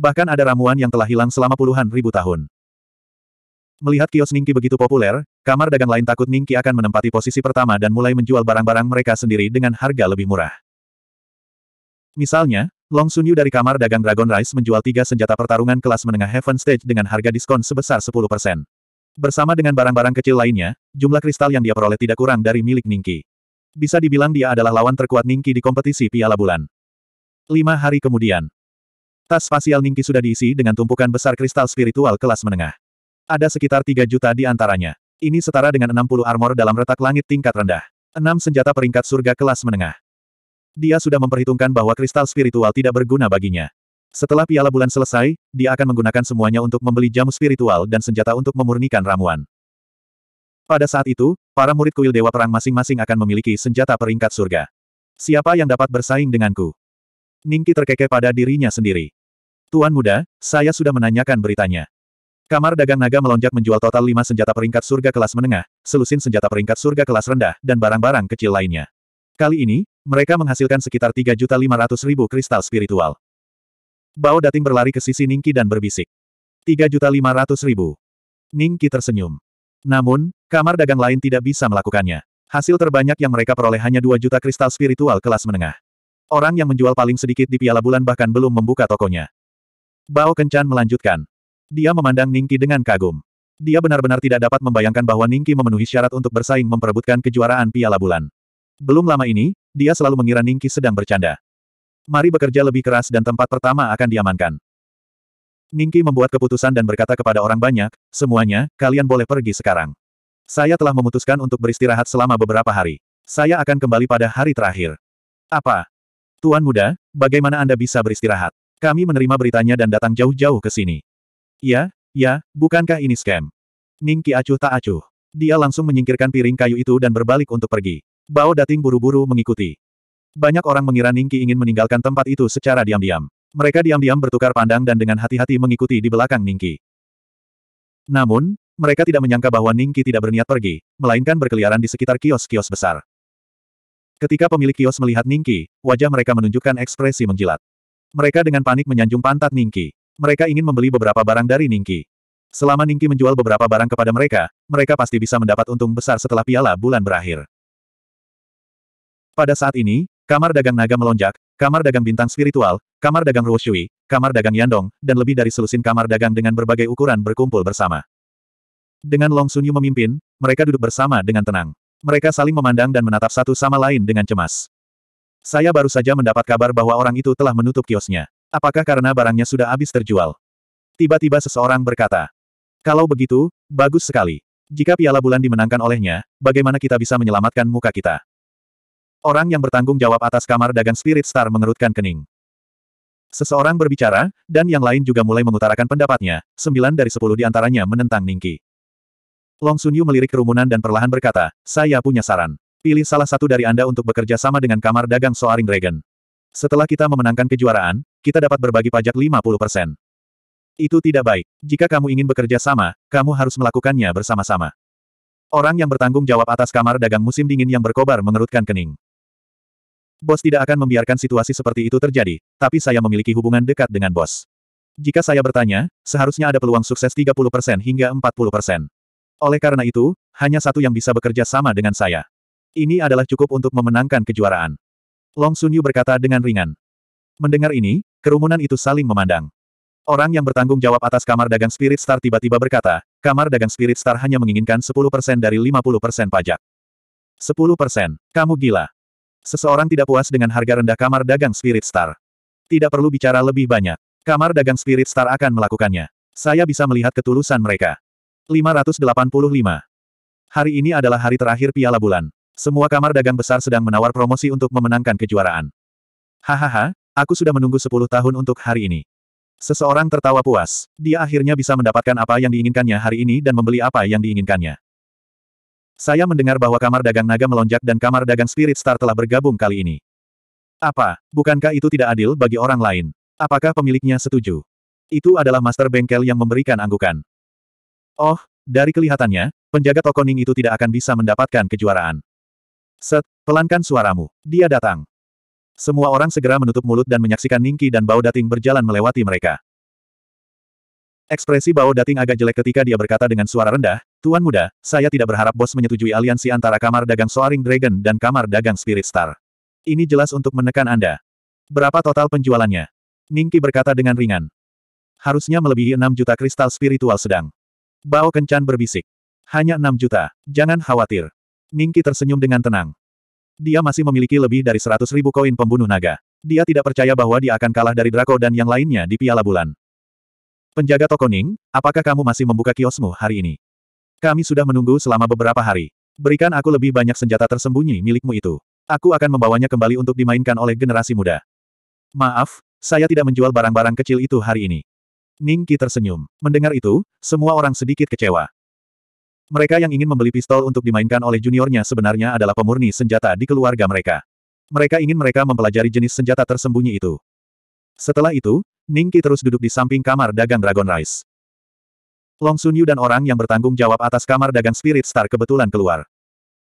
Bahkan ada ramuan yang telah hilang selama puluhan ribu tahun. Melihat kios Ningki begitu populer, Kamar dagang lain takut Ningki akan menempati posisi pertama dan mulai menjual barang-barang mereka sendiri dengan harga lebih murah. Misalnya, Long Sunyu dari kamar dagang Dragon Rise menjual tiga senjata pertarungan kelas menengah Heaven Stage dengan harga diskon sebesar 10%. Bersama dengan barang-barang kecil lainnya, jumlah kristal yang dia peroleh tidak kurang dari milik Ningki. Bisa dibilang dia adalah lawan terkuat Ningki di kompetisi Piala Bulan. Lima hari kemudian, tas spasial Ningki sudah diisi dengan tumpukan besar kristal spiritual kelas menengah. Ada sekitar 3 juta di antaranya. Ini setara dengan 60 armor dalam retak langit tingkat rendah. enam senjata peringkat surga kelas menengah. Dia sudah memperhitungkan bahwa kristal spiritual tidak berguna baginya. Setelah piala bulan selesai, dia akan menggunakan semuanya untuk membeli jamu spiritual dan senjata untuk memurnikan ramuan. Pada saat itu, para murid kuil Dewa Perang masing-masing akan memiliki senjata peringkat surga. Siapa yang dapat bersaing denganku? Ningki terkekeh pada dirinya sendiri. Tuan muda, saya sudah menanyakan beritanya. Kamar dagang naga melonjak menjual total lima senjata peringkat surga kelas menengah, selusin senjata peringkat surga kelas rendah, dan barang-barang kecil lainnya. Kali ini, mereka menghasilkan sekitar 3.500.000 kristal spiritual. Bao Dating berlari ke sisi Ningki dan berbisik. 3.500.000. Ningki tersenyum. Namun, kamar dagang lain tidak bisa melakukannya. Hasil terbanyak yang mereka peroleh hanya 2 juta kristal spiritual kelas menengah. Orang yang menjual paling sedikit di piala bulan bahkan belum membuka tokonya. Bao Kencan melanjutkan. Dia memandang Ningki dengan kagum. Dia benar-benar tidak dapat membayangkan bahwa Ningki memenuhi syarat untuk bersaing memperebutkan kejuaraan Piala Bulan. Belum lama ini, dia selalu mengira Ningki sedang bercanda. Mari bekerja lebih keras dan tempat pertama akan diamankan. Ningki membuat keputusan dan berkata kepada orang banyak, semuanya, kalian boleh pergi sekarang. Saya telah memutuskan untuk beristirahat selama beberapa hari. Saya akan kembali pada hari terakhir. Apa? Tuan muda, bagaimana Anda bisa beristirahat? Kami menerima beritanya dan datang jauh-jauh ke sini. Ya, ya, bukankah ini scam? Ning Ki acuh tak acuh. Dia langsung menyingkirkan piring kayu itu dan berbalik untuk pergi. Bao Dating buru-buru mengikuti. Banyak orang mengira Ning Ki ingin meninggalkan tempat itu secara diam-diam. Mereka diam-diam bertukar pandang dan dengan hati-hati mengikuti di belakang Ning Ki. Namun, mereka tidak menyangka bahwa Ning Ki tidak berniat pergi, melainkan berkeliaran di sekitar kios-kios besar. Ketika pemilik kios melihat Ningki, wajah mereka menunjukkan ekspresi menjilat. Mereka dengan panik menyanjung pantat Ningki. Mereka ingin membeli beberapa barang dari Ningki. Selama Ningki menjual beberapa barang kepada mereka, mereka pasti bisa mendapat untung besar setelah piala bulan berakhir. Pada saat ini, kamar dagang naga melonjak, kamar dagang bintang spiritual, kamar dagang Ruoshui, kamar dagang Yandong, dan lebih dari selusin kamar dagang dengan berbagai ukuran berkumpul bersama. Dengan Long Sunyu memimpin, mereka duduk bersama dengan tenang. Mereka saling memandang dan menatap satu sama lain dengan cemas. Saya baru saja mendapat kabar bahwa orang itu telah menutup kiosnya. Apakah karena barangnya sudah habis terjual? Tiba-tiba seseorang berkata. Kalau begitu, bagus sekali. Jika piala bulan dimenangkan olehnya, bagaimana kita bisa menyelamatkan muka kita? Orang yang bertanggung jawab atas kamar dagang Spirit Star mengerutkan kening. Seseorang berbicara, dan yang lain juga mulai mengutarakan pendapatnya, sembilan dari sepuluh di antaranya menentang Ningki. Long Sunyu melirik kerumunan dan perlahan berkata, saya punya saran. Pilih salah satu dari Anda untuk bekerja sama dengan kamar dagang Soaring Dragon. Setelah kita memenangkan kejuaraan, kita dapat berbagi pajak 50%. Itu tidak baik. Jika kamu ingin bekerja sama, kamu harus melakukannya bersama-sama. Orang yang bertanggung jawab atas kamar dagang musim dingin yang berkobar mengerutkan kening. Bos tidak akan membiarkan situasi seperti itu terjadi, tapi saya memiliki hubungan dekat dengan bos. Jika saya bertanya, seharusnya ada peluang sukses 30% hingga 40%. Oleh karena itu, hanya satu yang bisa bekerja sama dengan saya. Ini adalah cukup untuk memenangkan kejuaraan. Long Sunyu berkata dengan ringan. Mendengar ini, kerumunan itu saling memandang. Orang yang bertanggung jawab atas kamar dagang Spirit Star tiba-tiba berkata, kamar dagang Spirit Star hanya menginginkan 10% dari 50% pajak. 10%, kamu gila. Seseorang tidak puas dengan harga rendah kamar dagang Spirit Star. Tidak perlu bicara lebih banyak. Kamar dagang Spirit Star akan melakukannya. Saya bisa melihat ketulusan mereka. 585. Hari ini adalah hari terakhir piala bulan. Semua kamar dagang besar sedang menawar promosi untuk memenangkan kejuaraan. Hahaha, Aku sudah menunggu sepuluh tahun untuk hari ini. Seseorang tertawa puas. Dia akhirnya bisa mendapatkan apa yang diinginkannya hari ini dan membeli apa yang diinginkannya. Saya mendengar bahwa kamar dagang naga melonjak dan kamar dagang Spirit Star telah bergabung kali ini. Apa, bukankah itu tidak adil bagi orang lain? Apakah pemiliknya setuju? Itu adalah master bengkel yang memberikan anggukan. Oh, dari kelihatannya, penjaga toko Ning itu tidak akan bisa mendapatkan kejuaraan. Set, pelankan suaramu. Dia datang. Semua orang segera menutup mulut dan menyaksikan Ningki dan Bao Dating berjalan melewati mereka. Ekspresi Bao Dating agak jelek ketika dia berkata dengan suara rendah, Tuan muda, saya tidak berharap bos menyetujui aliansi antara kamar dagang Soaring Dragon dan kamar dagang Spirit Star. Ini jelas untuk menekan Anda. Berapa total penjualannya? Ningki berkata dengan ringan. Harusnya melebihi 6 juta kristal spiritual sedang. Bao Kencan berbisik. Hanya 6 juta, jangan khawatir. Ningki tersenyum dengan tenang. Dia masih memiliki lebih dari seratus ribu koin pembunuh naga. Dia tidak percaya bahwa dia akan kalah dari Draco dan yang lainnya di Piala Bulan. Penjaga toko Ning, apakah kamu masih membuka kiosmu hari ini? Kami sudah menunggu selama beberapa hari. Berikan aku lebih banyak senjata tersembunyi milikmu itu. Aku akan membawanya kembali untuk dimainkan oleh generasi muda. Maaf, saya tidak menjual barang-barang kecil itu hari ini. Ning Qi tersenyum. Mendengar itu, semua orang sedikit kecewa. Mereka yang ingin membeli pistol untuk dimainkan oleh juniornya sebenarnya adalah pemurni senjata di keluarga mereka. Mereka ingin mereka mempelajari jenis senjata tersembunyi itu. Setelah itu, Ningki terus duduk di samping kamar dagang Dragon Rise. Long Sun Yu dan orang yang bertanggung jawab atas kamar dagang Spirit Star kebetulan keluar.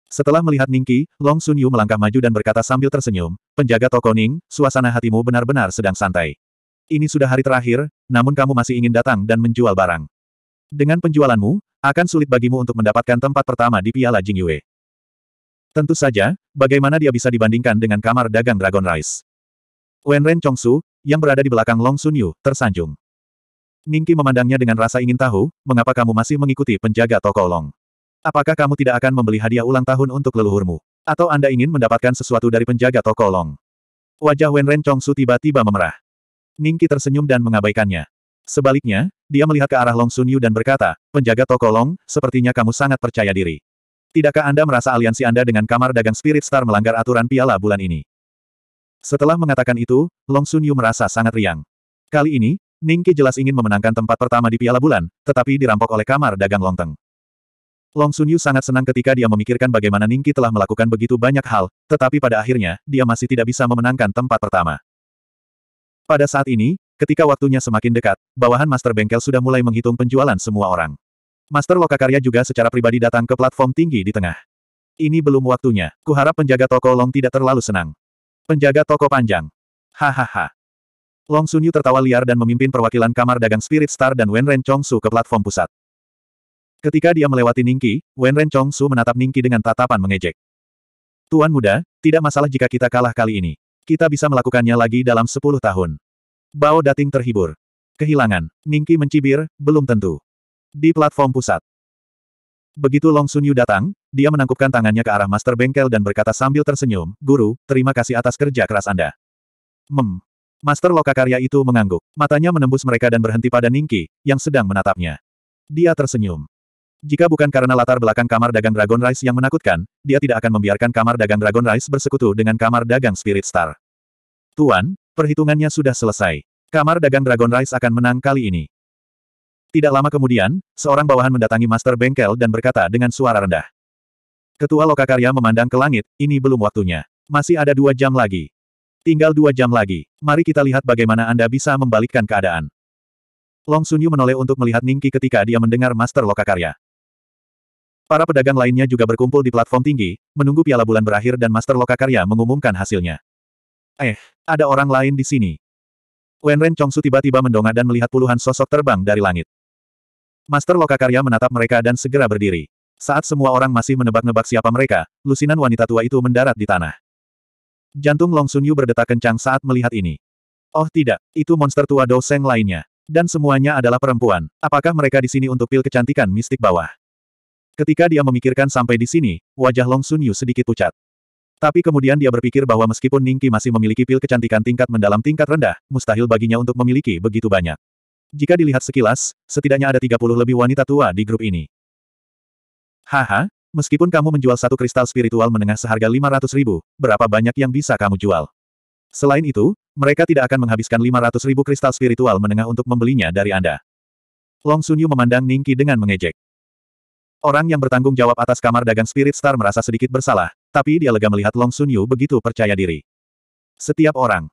Setelah melihat Ningki, Long Sun Yu melangkah maju dan berkata sambil tersenyum, penjaga toko Ning, suasana hatimu benar-benar sedang santai. Ini sudah hari terakhir, namun kamu masih ingin datang dan menjual barang. Dengan penjualanmu, akan sulit bagimu untuk mendapatkan tempat pertama di Piala Jingyue. Tentu saja, bagaimana dia bisa dibandingkan dengan kamar dagang Dragon Rice? Wenren Chongsu, yang berada di belakang Long Sun Yu, tersanjung. Ningki memandangnya dengan rasa ingin tahu, mengapa kamu masih mengikuti penjaga toko Long? Apakah kamu tidak akan membeli hadiah ulang tahun untuk leluhurmu? Atau Anda ingin mendapatkan sesuatu dari penjaga toko Long? Wajah Wen Wenren Chongsu tiba-tiba memerah. Ningki tersenyum dan mengabaikannya. Sebaliknya, dia melihat ke arah Long Sun Yu dan berkata, penjaga toko Long, sepertinya kamu sangat percaya diri. Tidakkah Anda merasa aliansi Anda dengan kamar dagang Spirit Star melanggar aturan piala bulan ini? Setelah mengatakan itu, Long Sun Yu merasa sangat riang. Kali ini, Ningki jelas ingin memenangkan tempat pertama di piala bulan, tetapi dirampok oleh kamar dagang Long Teng. Long Sun Yu sangat senang ketika dia memikirkan bagaimana Ningki telah melakukan begitu banyak hal, tetapi pada akhirnya, dia masih tidak bisa memenangkan tempat pertama. Pada saat ini, Ketika waktunya semakin dekat, bawahan Master Bengkel sudah mulai menghitung penjualan semua orang. Master Lokakarya juga secara pribadi datang ke platform tinggi di tengah. Ini belum waktunya, kuharap penjaga toko Long tidak terlalu senang. Penjaga toko panjang. Hahaha. Long Sunyu tertawa liar dan memimpin perwakilan kamar dagang Spirit Star dan Wen Ren Chong Su ke platform pusat. Ketika dia melewati Ningki, Wen Ren Chong Su menatap Ningki dengan tatapan mengejek. Tuan muda, tidak masalah jika kita kalah kali ini. Kita bisa melakukannya lagi dalam 10 tahun. Bao Dating terhibur. Kehilangan. Ningki mencibir, belum tentu. Di platform pusat. Begitu Long Sun Yu datang, dia menangkupkan tangannya ke arah Master Bengkel dan berkata sambil tersenyum, Guru, terima kasih atas kerja keras Anda. Mem. Master Lokakarya itu mengangguk. Matanya menembus mereka dan berhenti pada Ningki, yang sedang menatapnya. Dia tersenyum. Jika bukan karena latar belakang kamar dagang Dragon Rice yang menakutkan, dia tidak akan membiarkan kamar dagang Dragon Rice bersekutu dengan kamar dagang Spirit Star. Tuan, Perhitungannya sudah selesai. Kamar dagang Dragon Rise akan menang kali ini. Tidak lama kemudian, seorang bawahan mendatangi Master Bengkel dan berkata dengan suara rendah. Ketua Lokakarya memandang ke langit, ini belum waktunya. Masih ada dua jam lagi. Tinggal dua jam lagi. Mari kita lihat bagaimana Anda bisa membalikkan keadaan. Long Sunyu menoleh untuk melihat Ningki ketika dia mendengar Master Lokakarya. Para pedagang lainnya juga berkumpul di platform tinggi, menunggu piala bulan berakhir dan Master Lokakarya mengumumkan hasilnya. Eh, ada orang lain di sini. Wenren Chongsu tiba-tiba mendongak dan melihat puluhan sosok terbang dari langit. Master Lokakarya menatap mereka dan segera berdiri. Saat semua orang masih menebak-nebak siapa mereka, lusinan wanita tua itu mendarat di tanah. Jantung Long Sunyu berdetak kencang saat melihat ini. Oh tidak, itu monster tua Doseng lainnya. Dan semuanya adalah perempuan. Apakah mereka di sini untuk pil kecantikan mistik bawah? Ketika dia memikirkan sampai di sini, wajah Long Sunyu sedikit pucat. Tapi kemudian dia berpikir bahwa meskipun Ningki masih memiliki pil kecantikan tingkat mendalam tingkat rendah, mustahil baginya untuk memiliki begitu banyak. Jika dilihat sekilas, setidaknya ada 30 lebih wanita tua di grup ini. Haha, meskipun kamu menjual satu kristal spiritual menengah seharga 500 ribu, berapa banyak yang bisa kamu jual? Selain itu, mereka tidak akan menghabiskan 500 ribu kristal spiritual menengah untuk membelinya dari Anda. Long Sunyu memandang Ningki dengan mengejek. Orang yang bertanggung jawab atas kamar dagang Spirit Star merasa sedikit bersalah, tapi dia lega melihat Long Sun Yu begitu percaya diri. Setiap orang.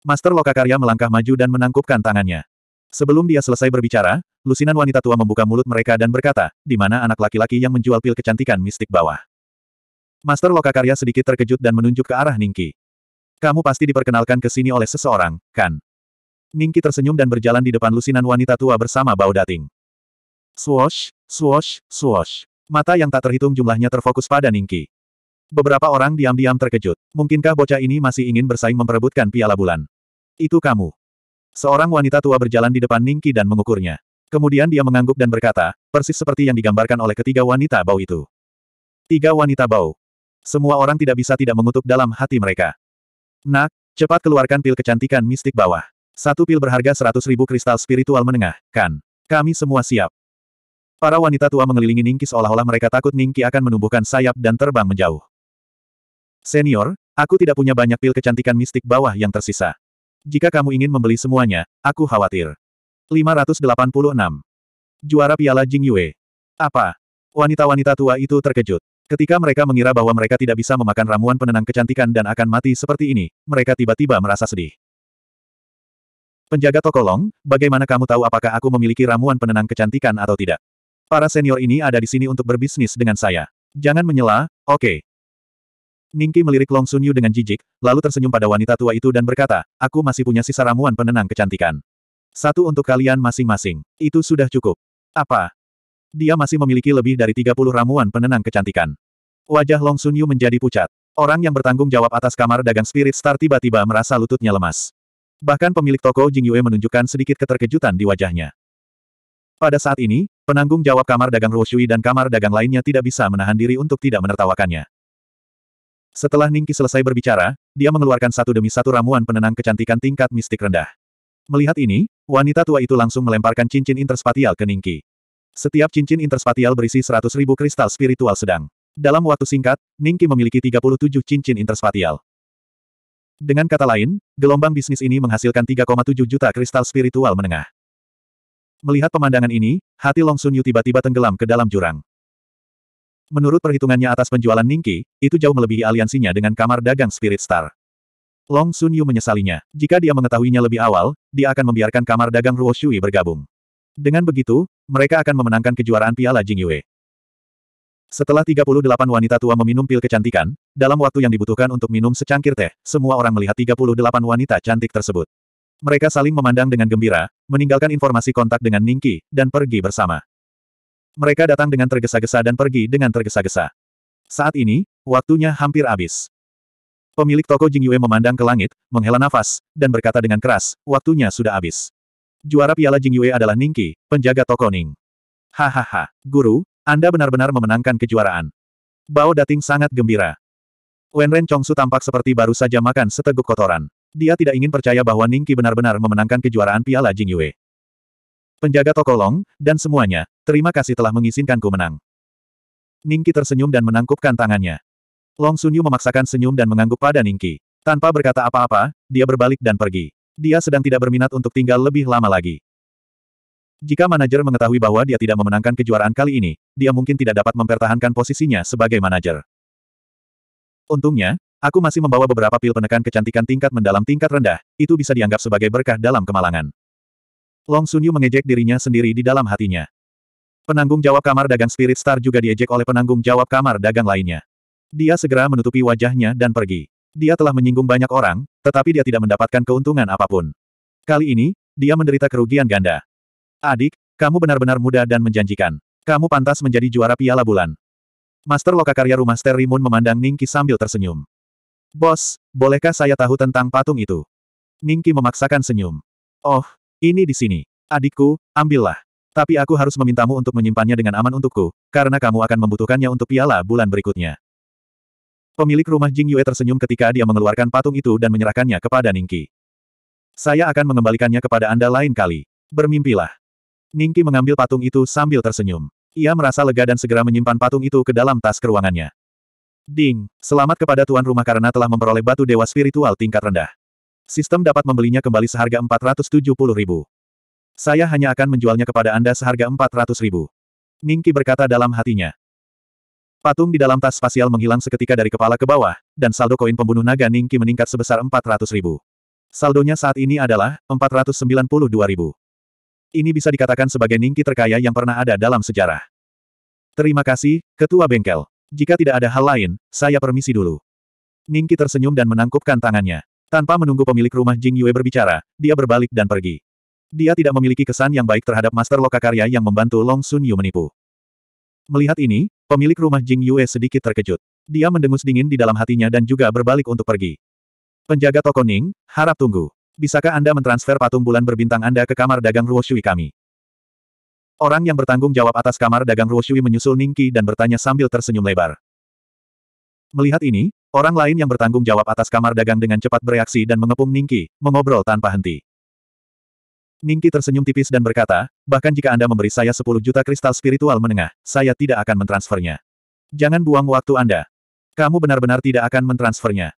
Master Lokakarya melangkah maju dan menangkupkan tangannya. Sebelum dia selesai berbicara, lusinan wanita tua membuka mulut mereka dan berkata, di mana anak laki-laki yang menjual pil kecantikan mistik bawah. Master Lokakarya sedikit terkejut dan menunjuk ke arah Ningki. Kamu pasti diperkenalkan ke sini oleh seseorang, kan? Ningki tersenyum dan berjalan di depan lusinan wanita tua bersama bau dating. Swosh, swosh, swosh. Mata yang tak terhitung jumlahnya terfokus pada Ningki. Beberapa orang diam-diam terkejut. Mungkinkah bocah ini masih ingin bersaing memperebutkan piala bulan? Itu kamu. Seorang wanita tua berjalan di depan Ningki dan mengukurnya. Kemudian dia mengangguk dan berkata, persis seperti yang digambarkan oleh ketiga wanita bau itu. Tiga wanita bau. Semua orang tidak bisa tidak mengutuk dalam hati mereka. Nak, cepat keluarkan pil kecantikan mistik bawah. Satu pil berharga seratus ribu kristal spiritual menengah, kan? Kami semua siap. Para wanita tua mengelilingi Ningki seolah-olah mereka takut Ningki akan menumbuhkan sayap dan terbang menjauh. Senior, aku tidak punya banyak pil kecantikan mistik bawah yang tersisa. Jika kamu ingin membeli semuanya, aku khawatir. 586. Juara Piala Jing Yue. Apa? Wanita-wanita tua itu terkejut. Ketika mereka mengira bahwa mereka tidak bisa memakan ramuan penenang kecantikan dan akan mati seperti ini, mereka tiba-tiba merasa sedih. Penjaga toko Long, bagaimana kamu tahu apakah aku memiliki ramuan penenang kecantikan atau tidak? Para senior ini ada di sini untuk berbisnis dengan saya. Jangan menyela, oke, okay, Ningki melirik Long Sunyu dengan jijik, lalu tersenyum pada wanita tua itu dan berkata, aku masih punya sisa ramuan penenang kecantikan. Satu untuk kalian masing-masing. Itu sudah cukup. Apa? Dia masih memiliki lebih dari 30 ramuan penenang kecantikan. Wajah Long Sunyu menjadi pucat. Orang yang bertanggung jawab atas kamar dagang Spirit Star tiba-tiba merasa lututnya lemas. Bahkan pemilik toko Jing Yue menunjukkan sedikit keterkejutan di wajahnya. Pada saat ini, penanggung jawab kamar dagang Ruo Shui dan kamar dagang lainnya tidak bisa menahan diri untuk tidak menertawakannya. Setelah Ningki selesai berbicara, dia mengeluarkan satu demi satu ramuan penenang kecantikan tingkat mistik rendah. Melihat ini, wanita tua itu langsung melemparkan cincin interspatial ke Ningki. Setiap cincin interspatial berisi 100 ribu kristal spiritual sedang. Dalam waktu singkat, Ningki memiliki 37 cincin interspatial. Dengan kata lain, gelombang bisnis ini menghasilkan 3,7 juta kristal spiritual menengah. Melihat pemandangan ini, hati Long Sun Yu tiba-tiba tenggelam ke dalam jurang. Menurut perhitungannya atas penjualan Ningki, itu jauh melebihi aliansinya dengan kamar dagang Spirit Star. Long Sun Yu menyesalinya. Jika dia mengetahuinya lebih awal, dia akan membiarkan kamar dagang Ruo Shui bergabung. Dengan begitu, mereka akan memenangkan kejuaraan Piala Jing Yue. Setelah 38 wanita tua meminum pil kecantikan, dalam waktu yang dibutuhkan untuk minum secangkir teh, semua orang melihat 38 wanita cantik tersebut. Mereka saling memandang dengan gembira, meninggalkan informasi kontak dengan Ningki, dan pergi bersama. Mereka datang dengan tergesa-gesa dan pergi dengan tergesa-gesa. Saat ini, waktunya hampir habis. Pemilik toko Jingyue memandang ke langit, menghela nafas, dan berkata dengan keras, waktunya sudah habis. Juara piala Jingyue adalah Ningki, penjaga toko Ning. Hahaha, guru, Anda benar-benar memenangkan kejuaraan. Bao Dating sangat gembira. Wenren Chongsu tampak seperti baru saja makan seteguk kotoran. Dia tidak ingin percaya bahwa Ningki benar-benar memenangkan kejuaraan piala Jingyue penjaga toko Long, dan semuanya, terima kasih telah mengizinkanku menang. Ningki tersenyum dan menangkupkan tangannya. Long Sunyu memaksakan senyum dan mengangguk pada Ningki. Tanpa berkata apa-apa, dia berbalik dan pergi. Dia sedang tidak berminat untuk tinggal lebih lama lagi. Jika manajer mengetahui bahwa dia tidak memenangkan kejuaraan kali ini, dia mungkin tidak dapat mempertahankan posisinya sebagai manajer. Untungnya, aku masih membawa beberapa pil penekan kecantikan tingkat mendalam tingkat rendah, itu bisa dianggap sebagai berkah dalam kemalangan. Long Sunyu mengejek dirinya sendiri di dalam hatinya. Penanggung jawab kamar dagang Spirit Star juga diejek oleh penanggung jawab kamar dagang lainnya. Dia segera menutupi wajahnya dan pergi. Dia telah menyinggung banyak orang, tetapi dia tidak mendapatkan keuntungan apapun. Kali ini, dia menderita kerugian ganda. Adik, kamu benar-benar muda dan menjanjikan. Kamu pantas menjadi juara piala bulan. Master Lokakarya rumah Sterry Moon memandang Ningki sambil tersenyum. Bos, bolehkah saya tahu tentang patung itu? Ningki memaksakan senyum. Oh, ini di sini. Adikku, ambillah. Tapi aku harus memintamu untuk menyimpannya dengan aman untukku, karena kamu akan membutuhkannya untuk piala bulan berikutnya. Pemilik rumah Jing Yue tersenyum ketika dia mengeluarkan patung itu dan menyerahkannya kepada Ningki. Saya akan mengembalikannya kepada Anda lain kali. Bermimpilah. Ningki mengambil patung itu sambil tersenyum. Ia merasa lega dan segera menyimpan patung itu ke dalam tas keruangannya. Ding, selamat kepada tuan rumah karena telah memperoleh batu dewa spiritual tingkat rendah. Sistem dapat membelinya kembali seharga 470 ribu. Saya hanya akan menjualnya kepada Anda seharga 400 ribu. Ningki berkata dalam hatinya. Patung di dalam tas spasial menghilang seketika dari kepala ke bawah, dan saldo koin pembunuh naga Ningki meningkat sebesar 400 ribu. Saldonya saat ini adalah 492 ribu. Ini bisa dikatakan sebagai Ningki terkaya yang pernah ada dalam sejarah. Terima kasih, Ketua Bengkel. Jika tidak ada hal lain, saya permisi dulu. Ningki tersenyum dan menangkupkan tangannya. Tanpa menunggu pemilik rumah Jing Yue berbicara, dia berbalik dan pergi. Dia tidak memiliki kesan yang baik terhadap master Lokakarya yang membantu Long Sun Yu menipu. Melihat ini, pemilik rumah Jing Yue sedikit terkejut. Dia mendengus dingin di dalam hatinya dan juga berbalik untuk pergi. Penjaga toko Ning, harap tunggu. Bisakah Anda mentransfer patung bulan berbintang Anda ke kamar dagang Ruoshui kami? Orang yang bertanggung jawab atas kamar dagang Ruoshui menyusul Ningki dan bertanya sambil tersenyum lebar. Melihat ini, orang lain yang bertanggung jawab atas kamar dagang dengan cepat bereaksi dan mengepung Ningki, mengobrol tanpa henti. Ningki tersenyum tipis dan berkata, bahkan jika Anda memberi saya 10 juta kristal spiritual menengah, saya tidak akan mentransfernya. Jangan buang waktu Anda. Kamu benar-benar tidak akan mentransfernya.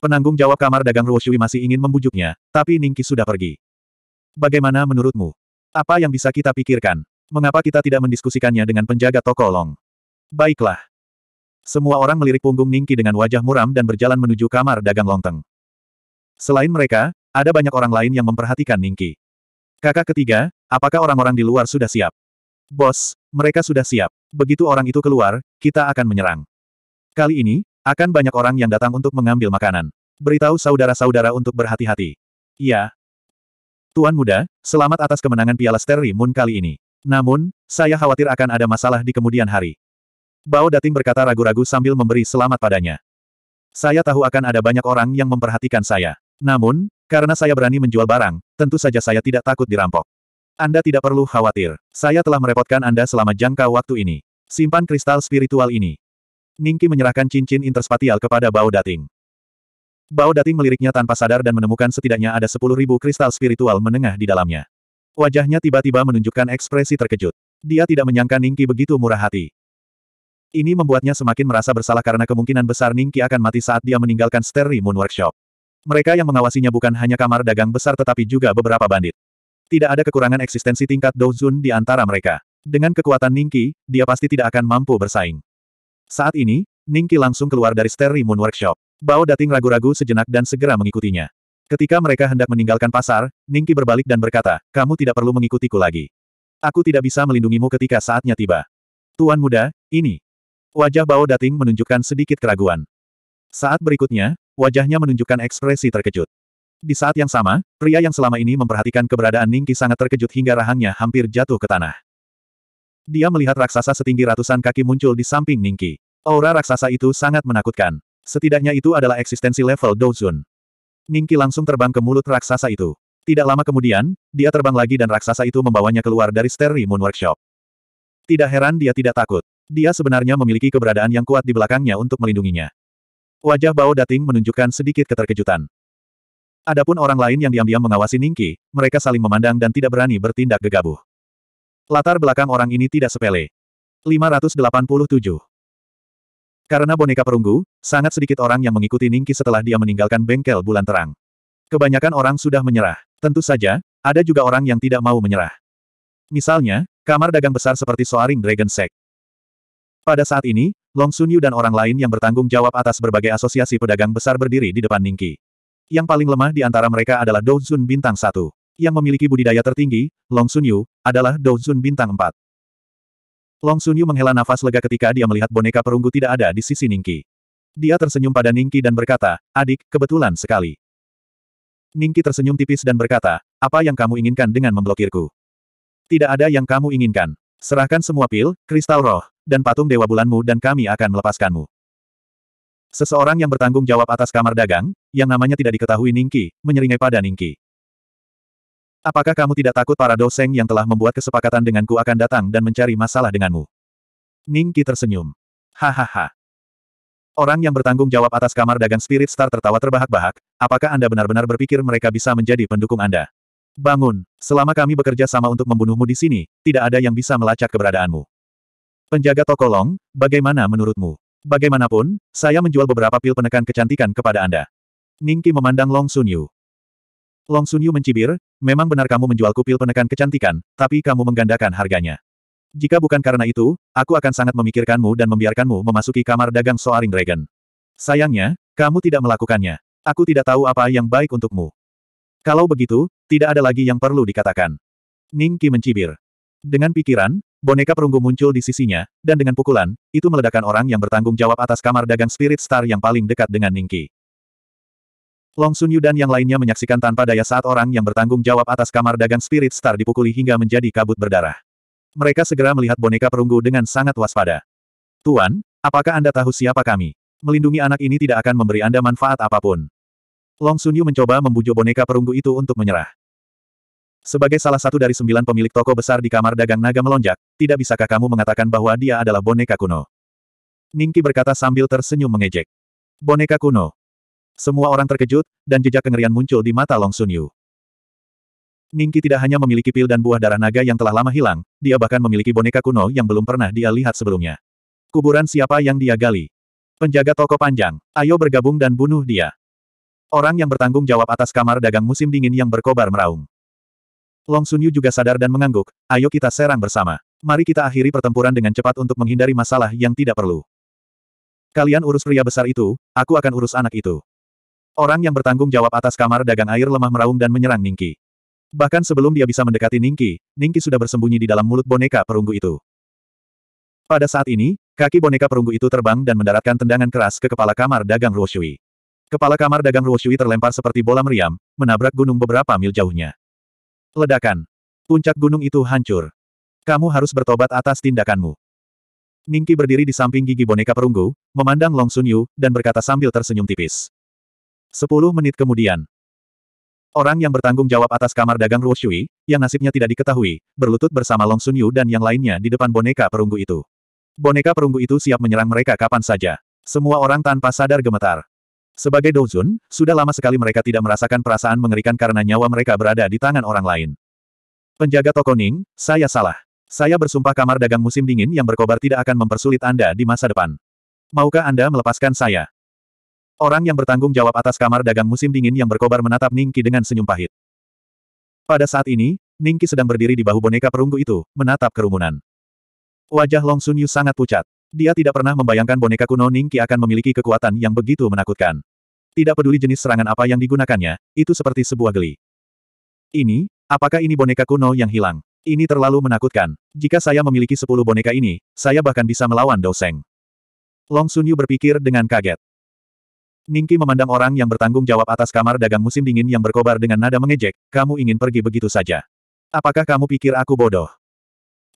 Penanggung jawab kamar dagang Ruoshui masih ingin membujuknya, tapi Ningki sudah pergi. Bagaimana menurutmu? Apa yang bisa kita pikirkan? Mengapa kita tidak mendiskusikannya dengan penjaga toko Long? Baiklah. Semua orang melirik punggung Ningki dengan wajah muram dan berjalan menuju kamar dagang Longteng. Selain mereka, ada banyak orang lain yang memperhatikan Ningki. Kakak ketiga, apakah orang-orang di luar sudah siap? Bos, mereka sudah siap. Begitu orang itu keluar, kita akan menyerang. Kali ini, akan banyak orang yang datang untuk mengambil makanan. Beritahu saudara-saudara untuk berhati-hati. Iya. Tuan muda, selamat atas kemenangan Piala Sterling Moon kali ini. Namun, saya khawatir akan ada masalah di kemudian hari. Bao Dating berkata ragu-ragu sambil memberi selamat padanya. Saya tahu akan ada banyak orang yang memperhatikan saya. Namun, karena saya berani menjual barang, tentu saja saya tidak takut dirampok. Anda tidak perlu khawatir. Saya telah merepotkan Anda selama jangka waktu ini. Simpan kristal spiritual ini. Ningki menyerahkan cincin interspatial kepada Bao Dating. Bao Dating meliriknya tanpa sadar dan menemukan setidaknya ada sepuluh ribu kristal spiritual menengah di dalamnya. Wajahnya tiba-tiba menunjukkan ekspresi terkejut. Dia tidak menyangka Ningki begitu murah hati. Ini membuatnya semakin merasa bersalah karena kemungkinan besar Ningki akan mati saat dia meninggalkan Sterry Moon Workshop. Mereka yang mengawasinya bukan hanya kamar dagang besar tetapi juga beberapa bandit. Tidak ada kekurangan eksistensi tingkat Douzun di antara mereka. Dengan kekuatan Ningki, dia pasti tidak akan mampu bersaing. Saat ini, Ningki langsung keluar dari Sterry Moon Workshop. Bao Dating ragu-ragu sejenak dan segera mengikutinya. Ketika mereka hendak meninggalkan pasar, Ningki berbalik dan berkata, kamu tidak perlu mengikutiku lagi. Aku tidak bisa melindungimu ketika saatnya tiba. Tuan muda, ini, Wajah Bao Dating menunjukkan sedikit keraguan. Saat berikutnya, wajahnya menunjukkan ekspresi terkejut. Di saat yang sama, pria yang selama ini memperhatikan keberadaan Ningki sangat terkejut hingga rahangnya hampir jatuh ke tanah. Dia melihat raksasa setinggi ratusan kaki muncul di samping Ningki. Aura raksasa itu sangat menakutkan. Setidaknya itu adalah eksistensi level Douzun. Ningki langsung terbang ke mulut raksasa itu. Tidak lama kemudian, dia terbang lagi dan raksasa itu membawanya keluar dari Sterry Moon Workshop. Tidak heran dia tidak takut. Dia sebenarnya memiliki keberadaan yang kuat di belakangnya untuk melindunginya. Wajah Bao Dating menunjukkan sedikit keterkejutan. Adapun orang lain yang diam-diam mengawasi Ningki, mereka saling memandang dan tidak berani bertindak gegabah. Latar belakang orang ini tidak sepele. 587. Karena boneka perunggu, sangat sedikit orang yang mengikuti Ningki setelah dia meninggalkan bengkel bulan terang. Kebanyakan orang sudah menyerah. Tentu saja, ada juga orang yang tidak mau menyerah. Misalnya, kamar dagang besar seperti Soaring Dragon Sect. Pada saat ini, Long Sunyu dan orang lain yang bertanggung jawab atas berbagai asosiasi pedagang besar berdiri di depan Ningki. Yang paling lemah di antara mereka adalah Douzun Bintang 1. Yang memiliki budidaya tertinggi, Long Sunyu, adalah Douzun Bintang 4. Long Sunyu menghela nafas lega ketika dia melihat boneka perunggu tidak ada di sisi Ningki. Dia tersenyum pada Ningki dan berkata, adik, kebetulan sekali. Ningki tersenyum tipis dan berkata, apa yang kamu inginkan dengan memblokirku? Tidak ada yang kamu inginkan. Serahkan semua pil, kristal roh dan patung dewa bulanmu dan kami akan melepaskanmu. Seseorang yang bertanggung jawab atas kamar dagang, yang namanya tidak diketahui Ningki, menyeringai pada Ningki. Apakah kamu tidak takut para doseng yang telah membuat kesepakatan denganku akan datang dan mencari masalah denganmu? Ningki tersenyum. Hahaha. Orang yang bertanggung jawab atas kamar dagang Spirit Star tertawa terbahak-bahak, apakah Anda benar-benar berpikir mereka bisa menjadi pendukung Anda? Bangun, selama kami bekerja sama untuk membunuhmu di sini, tidak ada yang bisa melacak keberadaanmu. Penjaga toko Long, bagaimana menurutmu? Bagaimanapun, saya menjual beberapa pil penekan kecantikan kepada Anda. Ningki memandang Long Sunyu. Long Sunyu mencibir, memang benar kamu menjual pil penekan kecantikan, tapi kamu menggandakan harganya. Jika bukan karena itu, aku akan sangat memikirkanmu dan membiarkanmu memasuki kamar dagang Soaring Dragon. Sayangnya, kamu tidak melakukannya. Aku tidak tahu apa yang baik untukmu. Kalau begitu, tidak ada lagi yang perlu dikatakan. Ningki mencibir. Dengan pikiran, boneka perunggu muncul di sisinya, dan dengan pukulan, itu meledakkan orang yang bertanggung jawab atas kamar dagang Spirit Star yang paling dekat dengan Ningki. Long Sun Yu dan yang lainnya menyaksikan tanpa daya saat orang yang bertanggung jawab atas kamar dagang Spirit Star dipukuli hingga menjadi kabut berdarah. Mereka segera melihat boneka perunggu dengan sangat waspada. Tuan, apakah Anda tahu siapa kami? Melindungi anak ini tidak akan memberi Anda manfaat apapun. Long Sun Yu mencoba membujuk boneka perunggu itu untuk menyerah. Sebagai salah satu dari sembilan pemilik toko besar di kamar dagang naga melonjak, tidak bisakah kamu mengatakan bahwa dia adalah boneka kuno? Ningki berkata sambil tersenyum mengejek. Boneka kuno. Semua orang terkejut, dan jejak kengerian muncul di mata Long Sun Yu. Ningki tidak hanya memiliki pil dan buah darah naga yang telah lama hilang, dia bahkan memiliki boneka kuno yang belum pernah dia lihat sebelumnya. Kuburan siapa yang dia gali? Penjaga toko panjang, ayo bergabung dan bunuh dia. Orang yang bertanggung jawab atas kamar dagang musim dingin yang berkobar meraung. Long Sunyu juga sadar dan mengangguk, ayo kita serang bersama. Mari kita akhiri pertempuran dengan cepat untuk menghindari masalah yang tidak perlu. Kalian urus pria besar itu, aku akan urus anak itu. Orang yang bertanggung jawab atas kamar dagang air lemah meraung dan menyerang Ningki. Bahkan sebelum dia bisa mendekati Ningki, Ningki sudah bersembunyi di dalam mulut boneka perunggu itu. Pada saat ini, kaki boneka perunggu itu terbang dan mendaratkan tendangan keras ke kepala kamar dagang Ruoshui. Kepala kamar dagang Ruoshui terlempar seperti bola meriam, menabrak gunung beberapa mil jauhnya. Ledakan. Puncak gunung itu hancur. Kamu harus bertobat atas tindakanmu. Ningki berdiri di samping gigi boneka perunggu, memandang Long Sun Yu, dan berkata sambil tersenyum tipis. Sepuluh menit kemudian. Orang yang bertanggung jawab atas kamar dagang Ruo Shui, yang nasibnya tidak diketahui, berlutut bersama Long Sun Yu dan yang lainnya di depan boneka perunggu itu. Boneka perunggu itu siap menyerang mereka kapan saja. Semua orang tanpa sadar gemetar. Sebagai douzun, sudah lama sekali mereka tidak merasakan perasaan mengerikan karena nyawa mereka berada di tangan orang lain. Penjaga toko Ning, saya salah. Saya bersumpah kamar dagang musim dingin yang berkobar tidak akan mempersulit Anda di masa depan. Maukah Anda melepaskan saya? Orang yang bertanggung jawab atas kamar dagang musim dingin yang berkobar menatap Ningki dengan senyum pahit. Pada saat ini, Ningki sedang berdiri di bahu boneka perunggu itu, menatap kerumunan. Wajah Long Sun Yu sangat pucat. Dia tidak pernah membayangkan boneka kuno Ningki akan memiliki kekuatan yang begitu menakutkan. Tidak peduli jenis serangan apa yang digunakannya, itu seperti sebuah geli. Ini, apakah ini boneka kuno yang hilang? Ini terlalu menakutkan. Jika saya memiliki sepuluh boneka ini, saya bahkan bisa melawan Douseng. Long Sunyu berpikir dengan kaget. Ningki memandang orang yang bertanggung jawab atas kamar dagang musim dingin yang berkobar dengan nada mengejek, kamu ingin pergi begitu saja. Apakah kamu pikir aku bodoh?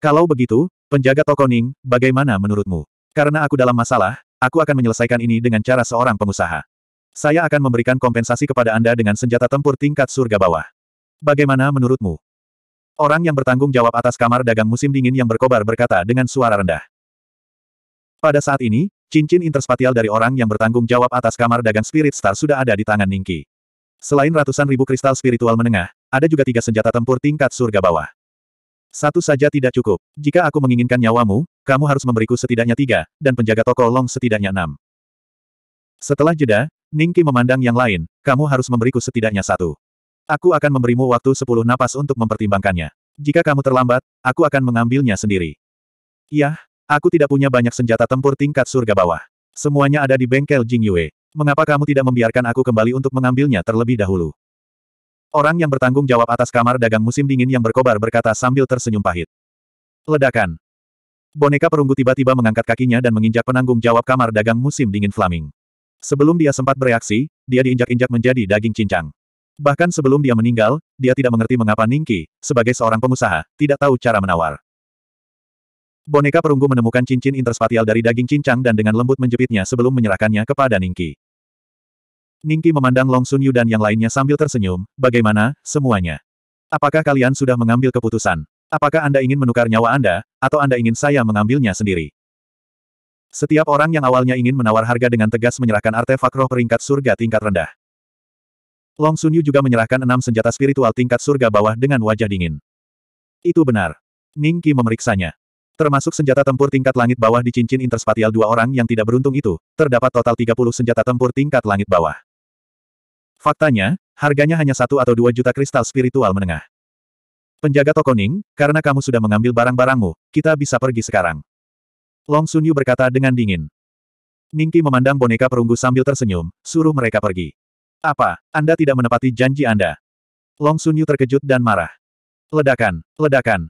Kalau begitu, Penjaga toko Ning, bagaimana menurutmu? Karena aku dalam masalah, aku akan menyelesaikan ini dengan cara seorang pengusaha. Saya akan memberikan kompensasi kepada Anda dengan senjata tempur tingkat surga bawah. Bagaimana menurutmu? Orang yang bertanggung jawab atas kamar dagang musim dingin yang berkobar berkata dengan suara rendah. Pada saat ini, cincin interspatial dari orang yang bertanggung jawab atas kamar dagang Spirit Star sudah ada di tangan Ningki. Selain ratusan ribu kristal spiritual menengah, ada juga tiga senjata tempur tingkat surga bawah. Satu saja tidak cukup. Jika aku menginginkan nyawamu, kamu harus memberiku setidaknya tiga, dan penjaga toko Long setidaknya enam. Setelah jeda, Ningki memandang yang lain, kamu harus memberiku setidaknya satu. Aku akan memberimu waktu sepuluh napas untuk mempertimbangkannya. Jika kamu terlambat, aku akan mengambilnya sendiri. Yah, aku tidak punya banyak senjata tempur tingkat surga bawah. Semuanya ada di bengkel Jing Yue. Mengapa kamu tidak membiarkan aku kembali untuk mengambilnya terlebih dahulu? Orang yang bertanggung jawab atas kamar dagang musim dingin yang berkobar berkata sambil tersenyum pahit. Ledakan. Boneka perunggu tiba-tiba mengangkat kakinya dan menginjak penanggung jawab kamar dagang musim dingin Flaming. Sebelum dia sempat bereaksi, dia diinjak-injak menjadi daging cincang. Bahkan sebelum dia meninggal, dia tidak mengerti mengapa Ningki, sebagai seorang pengusaha, tidak tahu cara menawar. Boneka perunggu menemukan cincin interspatial dari daging cincang dan dengan lembut menjepitnya sebelum menyerahkannya kepada Ningki. Ningki memandang Long Sun Yu dan yang lainnya sambil tersenyum, bagaimana, semuanya? Apakah kalian sudah mengambil keputusan? Apakah Anda ingin menukar nyawa Anda, atau Anda ingin saya mengambilnya sendiri? Setiap orang yang awalnya ingin menawar harga dengan tegas menyerahkan artefak roh peringkat surga tingkat rendah. Long Sun Yu juga menyerahkan enam senjata spiritual tingkat surga bawah dengan wajah dingin. Itu benar. Ning Qi memeriksanya. Termasuk senjata tempur tingkat langit bawah di cincin interspatial dua orang yang tidak beruntung itu, terdapat total 30 senjata tempur tingkat langit bawah. Faktanya, harganya hanya satu atau dua juta kristal spiritual menengah. Penjaga toko Ning, karena kamu sudah mengambil barang-barangmu, kita bisa pergi sekarang. Long Sunyu berkata dengan dingin. Ningki memandang boneka perunggu sambil tersenyum, suruh mereka pergi. Apa, Anda tidak menepati janji Anda? Long Sunyu terkejut dan marah. Ledakan, ledakan.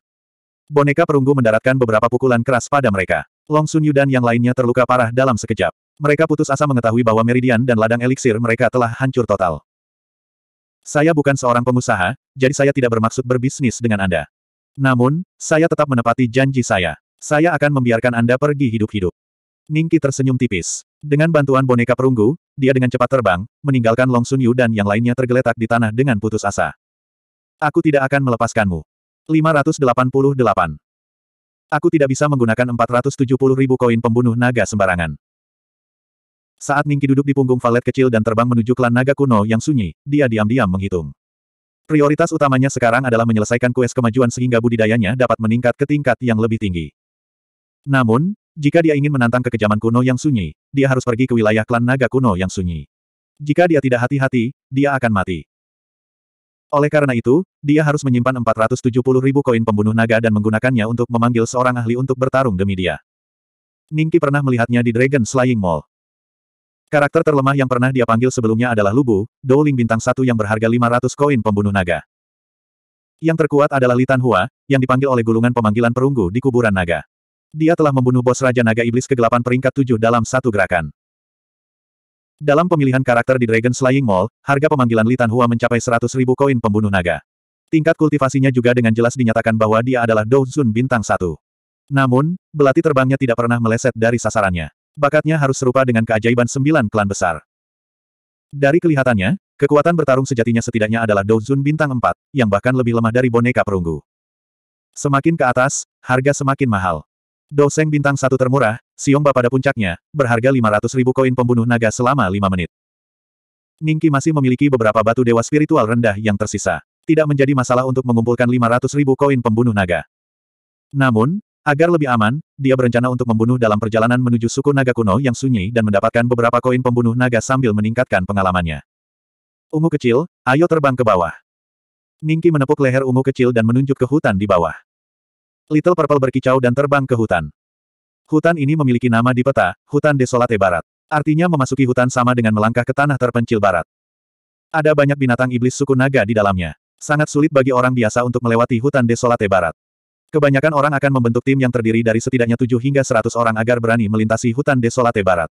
Boneka perunggu mendaratkan beberapa pukulan keras pada mereka. Long Sunyu dan yang lainnya terluka parah dalam sekejap. Mereka putus asa mengetahui bahwa meridian dan ladang eliksir mereka telah hancur total. Saya bukan seorang pengusaha, jadi saya tidak bermaksud berbisnis dengan Anda. Namun, saya tetap menepati janji saya. Saya akan membiarkan Anda pergi hidup-hidup. Ningki tersenyum tipis. Dengan bantuan boneka perunggu, dia dengan cepat terbang, meninggalkan Long Sun Yu dan yang lainnya tergeletak di tanah dengan putus asa. Aku tidak akan melepaskanmu. 588. Aku tidak bisa menggunakan 470 ribu koin pembunuh naga sembarangan. Saat Ningki duduk di punggung valet kecil dan terbang menuju klan naga kuno yang sunyi, dia diam-diam menghitung. Prioritas utamanya sekarang adalah menyelesaikan kues kemajuan sehingga budidayanya dapat meningkat ke tingkat yang lebih tinggi. Namun, jika dia ingin menantang kekejaman kuno yang sunyi, dia harus pergi ke wilayah klan naga kuno yang sunyi. Jika dia tidak hati-hati, dia akan mati. Oleh karena itu, dia harus menyimpan 470 ribu koin pembunuh naga dan menggunakannya untuk memanggil seorang ahli untuk bertarung demi dia. Ningki pernah melihatnya di Dragon Slaying Mall. Karakter terlemah yang pernah dia panggil sebelumnya adalah Lubu, Douling bintang satu yang berharga 500 koin pembunuh naga. Yang terkuat adalah Litan Hua, yang dipanggil oleh gulungan pemanggilan perunggu di kuburan naga. Dia telah membunuh bos Raja Naga Iblis kegelapan peringkat tujuh dalam satu gerakan. Dalam pemilihan karakter di Dragon Slaying Mall, harga pemanggilan Litan Hua mencapai 100 ribu koin pembunuh naga. Tingkat kultivasinya juga dengan jelas dinyatakan bahwa dia adalah Douzun bintang satu. Namun, belati terbangnya tidak pernah meleset dari sasarannya bakatnya harus serupa dengan keajaiban sembilan klan besar. Dari kelihatannya, kekuatan bertarung sejatinya setidaknya adalah Douzun bintang empat, yang bahkan lebih lemah dari boneka perunggu. Semakin ke atas, harga semakin mahal. Douseng bintang satu termurah, bapak pada puncaknya, berharga 500 ribu koin pembunuh naga selama lima menit. Ningki masih memiliki beberapa batu dewa spiritual rendah yang tersisa. Tidak menjadi masalah untuk mengumpulkan 500 ribu koin pembunuh naga. Namun, Agar lebih aman, dia berencana untuk membunuh dalam perjalanan menuju suku naga kuno yang sunyi dan mendapatkan beberapa koin pembunuh naga sambil meningkatkan pengalamannya. Ungu kecil, ayo terbang ke bawah. Ningki menepuk leher ungu kecil dan menunjuk ke hutan di bawah. Little Purple berkicau dan terbang ke hutan. Hutan ini memiliki nama di peta, Hutan Desolate Barat. Artinya memasuki hutan sama dengan melangkah ke tanah terpencil barat. Ada banyak binatang iblis suku naga di dalamnya. Sangat sulit bagi orang biasa untuk melewati hutan Desolate Barat. Kebanyakan orang akan membentuk tim yang terdiri dari setidaknya 7 hingga 100 orang agar berani melintasi hutan desolate barat.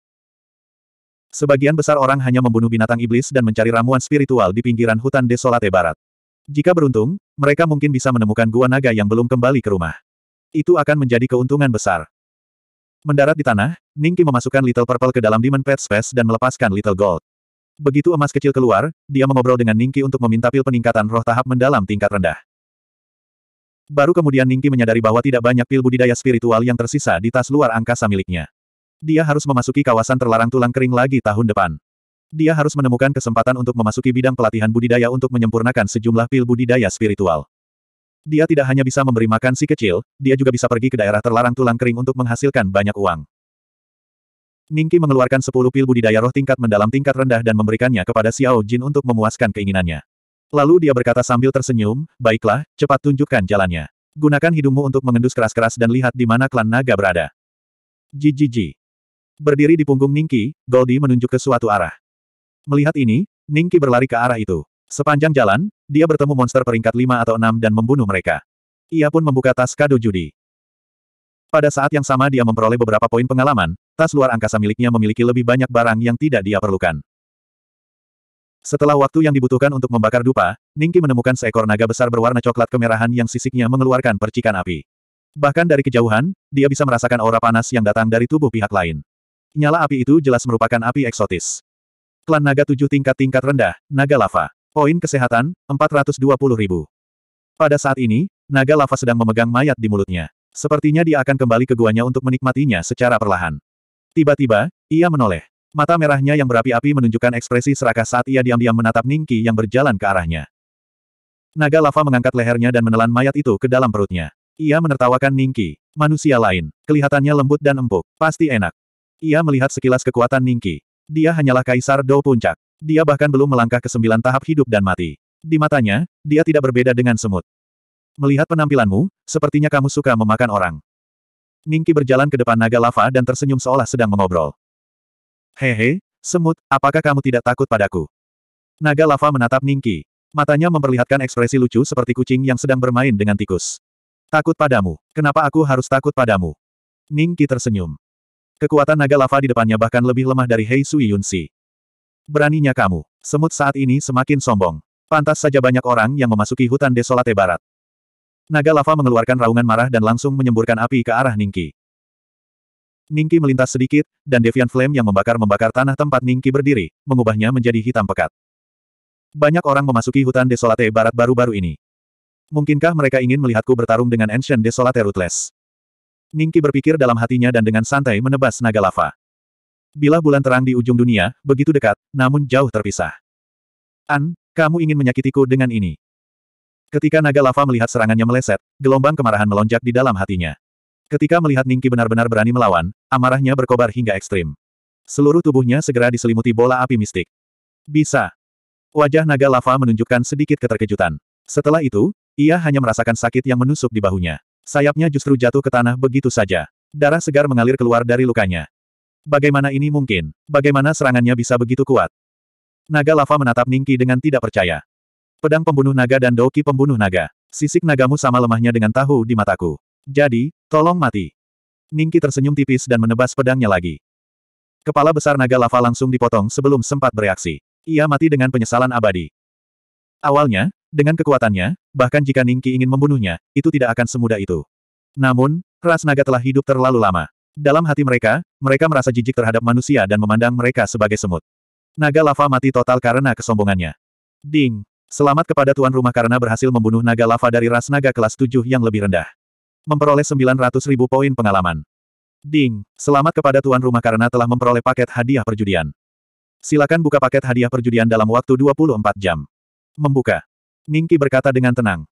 Sebagian besar orang hanya membunuh binatang iblis dan mencari ramuan spiritual di pinggiran hutan desolate barat. Jika beruntung, mereka mungkin bisa menemukan gua naga yang belum kembali ke rumah. Itu akan menjadi keuntungan besar. Mendarat di tanah, Ningki memasukkan Little Purple ke dalam Demon Pet Space dan melepaskan Little Gold. Begitu emas kecil keluar, dia mengobrol dengan Ningki untuk meminta pil peningkatan roh tahap mendalam tingkat rendah. Baru kemudian Ningki menyadari bahwa tidak banyak pil budidaya spiritual yang tersisa di tas luar angkasa miliknya. Dia harus memasuki kawasan terlarang tulang kering lagi tahun depan. Dia harus menemukan kesempatan untuk memasuki bidang pelatihan budidaya untuk menyempurnakan sejumlah pil budidaya spiritual. Dia tidak hanya bisa memberi makan si kecil, dia juga bisa pergi ke daerah terlarang tulang kering untuk menghasilkan banyak uang. Ningki mengeluarkan 10 pil budidaya roh tingkat mendalam tingkat rendah dan memberikannya kepada Xiao Jin untuk memuaskan keinginannya. Lalu dia berkata sambil tersenyum, baiklah, cepat tunjukkan jalannya. Gunakan hidungmu untuk mengendus keras-keras dan lihat di mana klan naga berada. Jijiji. Berdiri di punggung Ningki, Goldie menunjuk ke suatu arah. Melihat ini, Ningki berlari ke arah itu. Sepanjang jalan, dia bertemu monster peringkat 5 atau 6 dan membunuh mereka. Ia pun membuka tas kado judi. Pada saat yang sama dia memperoleh beberapa poin pengalaman, tas luar angkasa miliknya memiliki lebih banyak barang yang tidak dia perlukan. Setelah waktu yang dibutuhkan untuk membakar dupa, Ningki menemukan seekor naga besar berwarna coklat kemerahan yang sisiknya mengeluarkan percikan api. Bahkan dari kejauhan, dia bisa merasakan aura panas yang datang dari tubuh pihak lain. Nyala api itu jelas merupakan api eksotis. Klan naga tujuh tingkat tingkat rendah, naga lava. Poin kesehatan, 420 ribu. Pada saat ini, naga lava sedang memegang mayat di mulutnya. Sepertinya dia akan kembali ke guanya untuk menikmatinya secara perlahan. Tiba-tiba, ia menoleh. Mata merahnya yang berapi-api menunjukkan ekspresi serakah saat ia diam-diam menatap Ningki yang berjalan ke arahnya. Naga lava mengangkat lehernya dan menelan mayat itu ke dalam perutnya. Ia menertawakan Ningki, manusia lain, kelihatannya lembut dan empuk, pasti enak. Ia melihat sekilas kekuatan Ningki. Dia hanyalah Kaisar Dou Puncak. Dia bahkan belum melangkah ke sembilan tahap hidup dan mati. Di matanya, dia tidak berbeda dengan semut. Melihat penampilanmu, sepertinya kamu suka memakan orang. Ningki berjalan ke depan naga lava dan tersenyum seolah sedang mengobrol. Hehe, semut, apakah kamu tidak takut padaku? Naga lava menatap Ningki. Matanya memperlihatkan ekspresi lucu seperti kucing yang sedang bermain dengan tikus. Takut padamu. Kenapa aku harus takut padamu? Ningki tersenyum. Kekuatan naga lava di depannya bahkan lebih lemah dari Hei Sui Yunsi. Beraninya kamu. Semut saat ini semakin sombong. Pantas saja banyak orang yang memasuki hutan desolate barat. Naga lava mengeluarkan raungan marah dan langsung menyemburkan api ke arah Ningki. Ningki melintas sedikit, dan Devian Flame yang membakar-membakar tanah tempat Ningki berdiri, mengubahnya menjadi hitam pekat. Banyak orang memasuki hutan Desolate Barat baru-baru ini. Mungkinkah mereka ingin melihatku bertarung dengan Ancient Desolate Ruthless? Ningki berpikir dalam hatinya dan dengan santai menebas naga lava. Bila bulan terang di ujung dunia, begitu dekat, namun jauh terpisah. An, kamu ingin menyakitiku dengan ini. Ketika naga lava melihat serangannya meleset, gelombang kemarahan melonjak di dalam hatinya. Ketika melihat Ningki benar-benar berani melawan, amarahnya berkobar hingga ekstrim. Seluruh tubuhnya segera diselimuti bola api mistik. Bisa. Wajah naga lava menunjukkan sedikit keterkejutan. Setelah itu, ia hanya merasakan sakit yang menusuk di bahunya. Sayapnya justru jatuh ke tanah begitu saja. Darah segar mengalir keluar dari lukanya. Bagaimana ini mungkin? Bagaimana serangannya bisa begitu kuat? Naga lava menatap Ningki dengan tidak percaya. Pedang pembunuh naga dan doki pembunuh naga. Sisik nagamu sama lemahnya dengan tahu di mataku. Jadi, tolong mati. Ningki tersenyum tipis dan menebas pedangnya lagi. Kepala besar naga lava langsung dipotong sebelum sempat bereaksi. Ia mati dengan penyesalan abadi. Awalnya, dengan kekuatannya, bahkan jika Ningki ingin membunuhnya, itu tidak akan semudah itu. Namun, ras naga telah hidup terlalu lama. Dalam hati mereka, mereka merasa jijik terhadap manusia dan memandang mereka sebagai semut. Naga lava mati total karena kesombongannya. Ding! Selamat kepada tuan rumah karena berhasil membunuh naga lava dari ras naga kelas 7 yang lebih rendah. Memperoleh 900 ribu poin pengalaman. Ding, selamat kepada tuan rumah karena telah memperoleh paket hadiah perjudian. Silakan buka paket hadiah perjudian dalam waktu 24 jam. Membuka. Ningki berkata dengan tenang.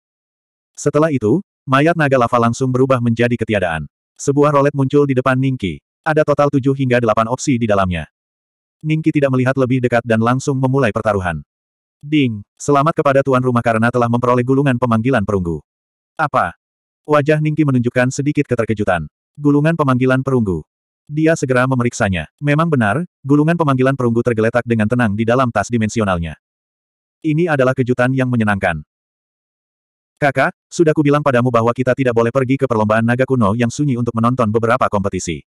Setelah itu, mayat naga lava langsung berubah menjadi ketiadaan. Sebuah rolet muncul di depan Ningki. Ada total 7 hingga 8 opsi di dalamnya. Ningki tidak melihat lebih dekat dan langsung memulai pertaruhan. Ding, selamat kepada tuan rumah karena telah memperoleh gulungan pemanggilan perunggu. Apa? Wajah Ningki menunjukkan sedikit keterkejutan. Gulungan pemanggilan perunggu. Dia segera memeriksanya. Memang benar, gulungan pemanggilan perunggu tergeletak dengan tenang di dalam tas dimensionalnya. Ini adalah kejutan yang menyenangkan. Kakak, sudah kubilang padamu bahwa kita tidak boleh pergi ke perlombaan naga kuno yang sunyi untuk menonton beberapa kompetisi.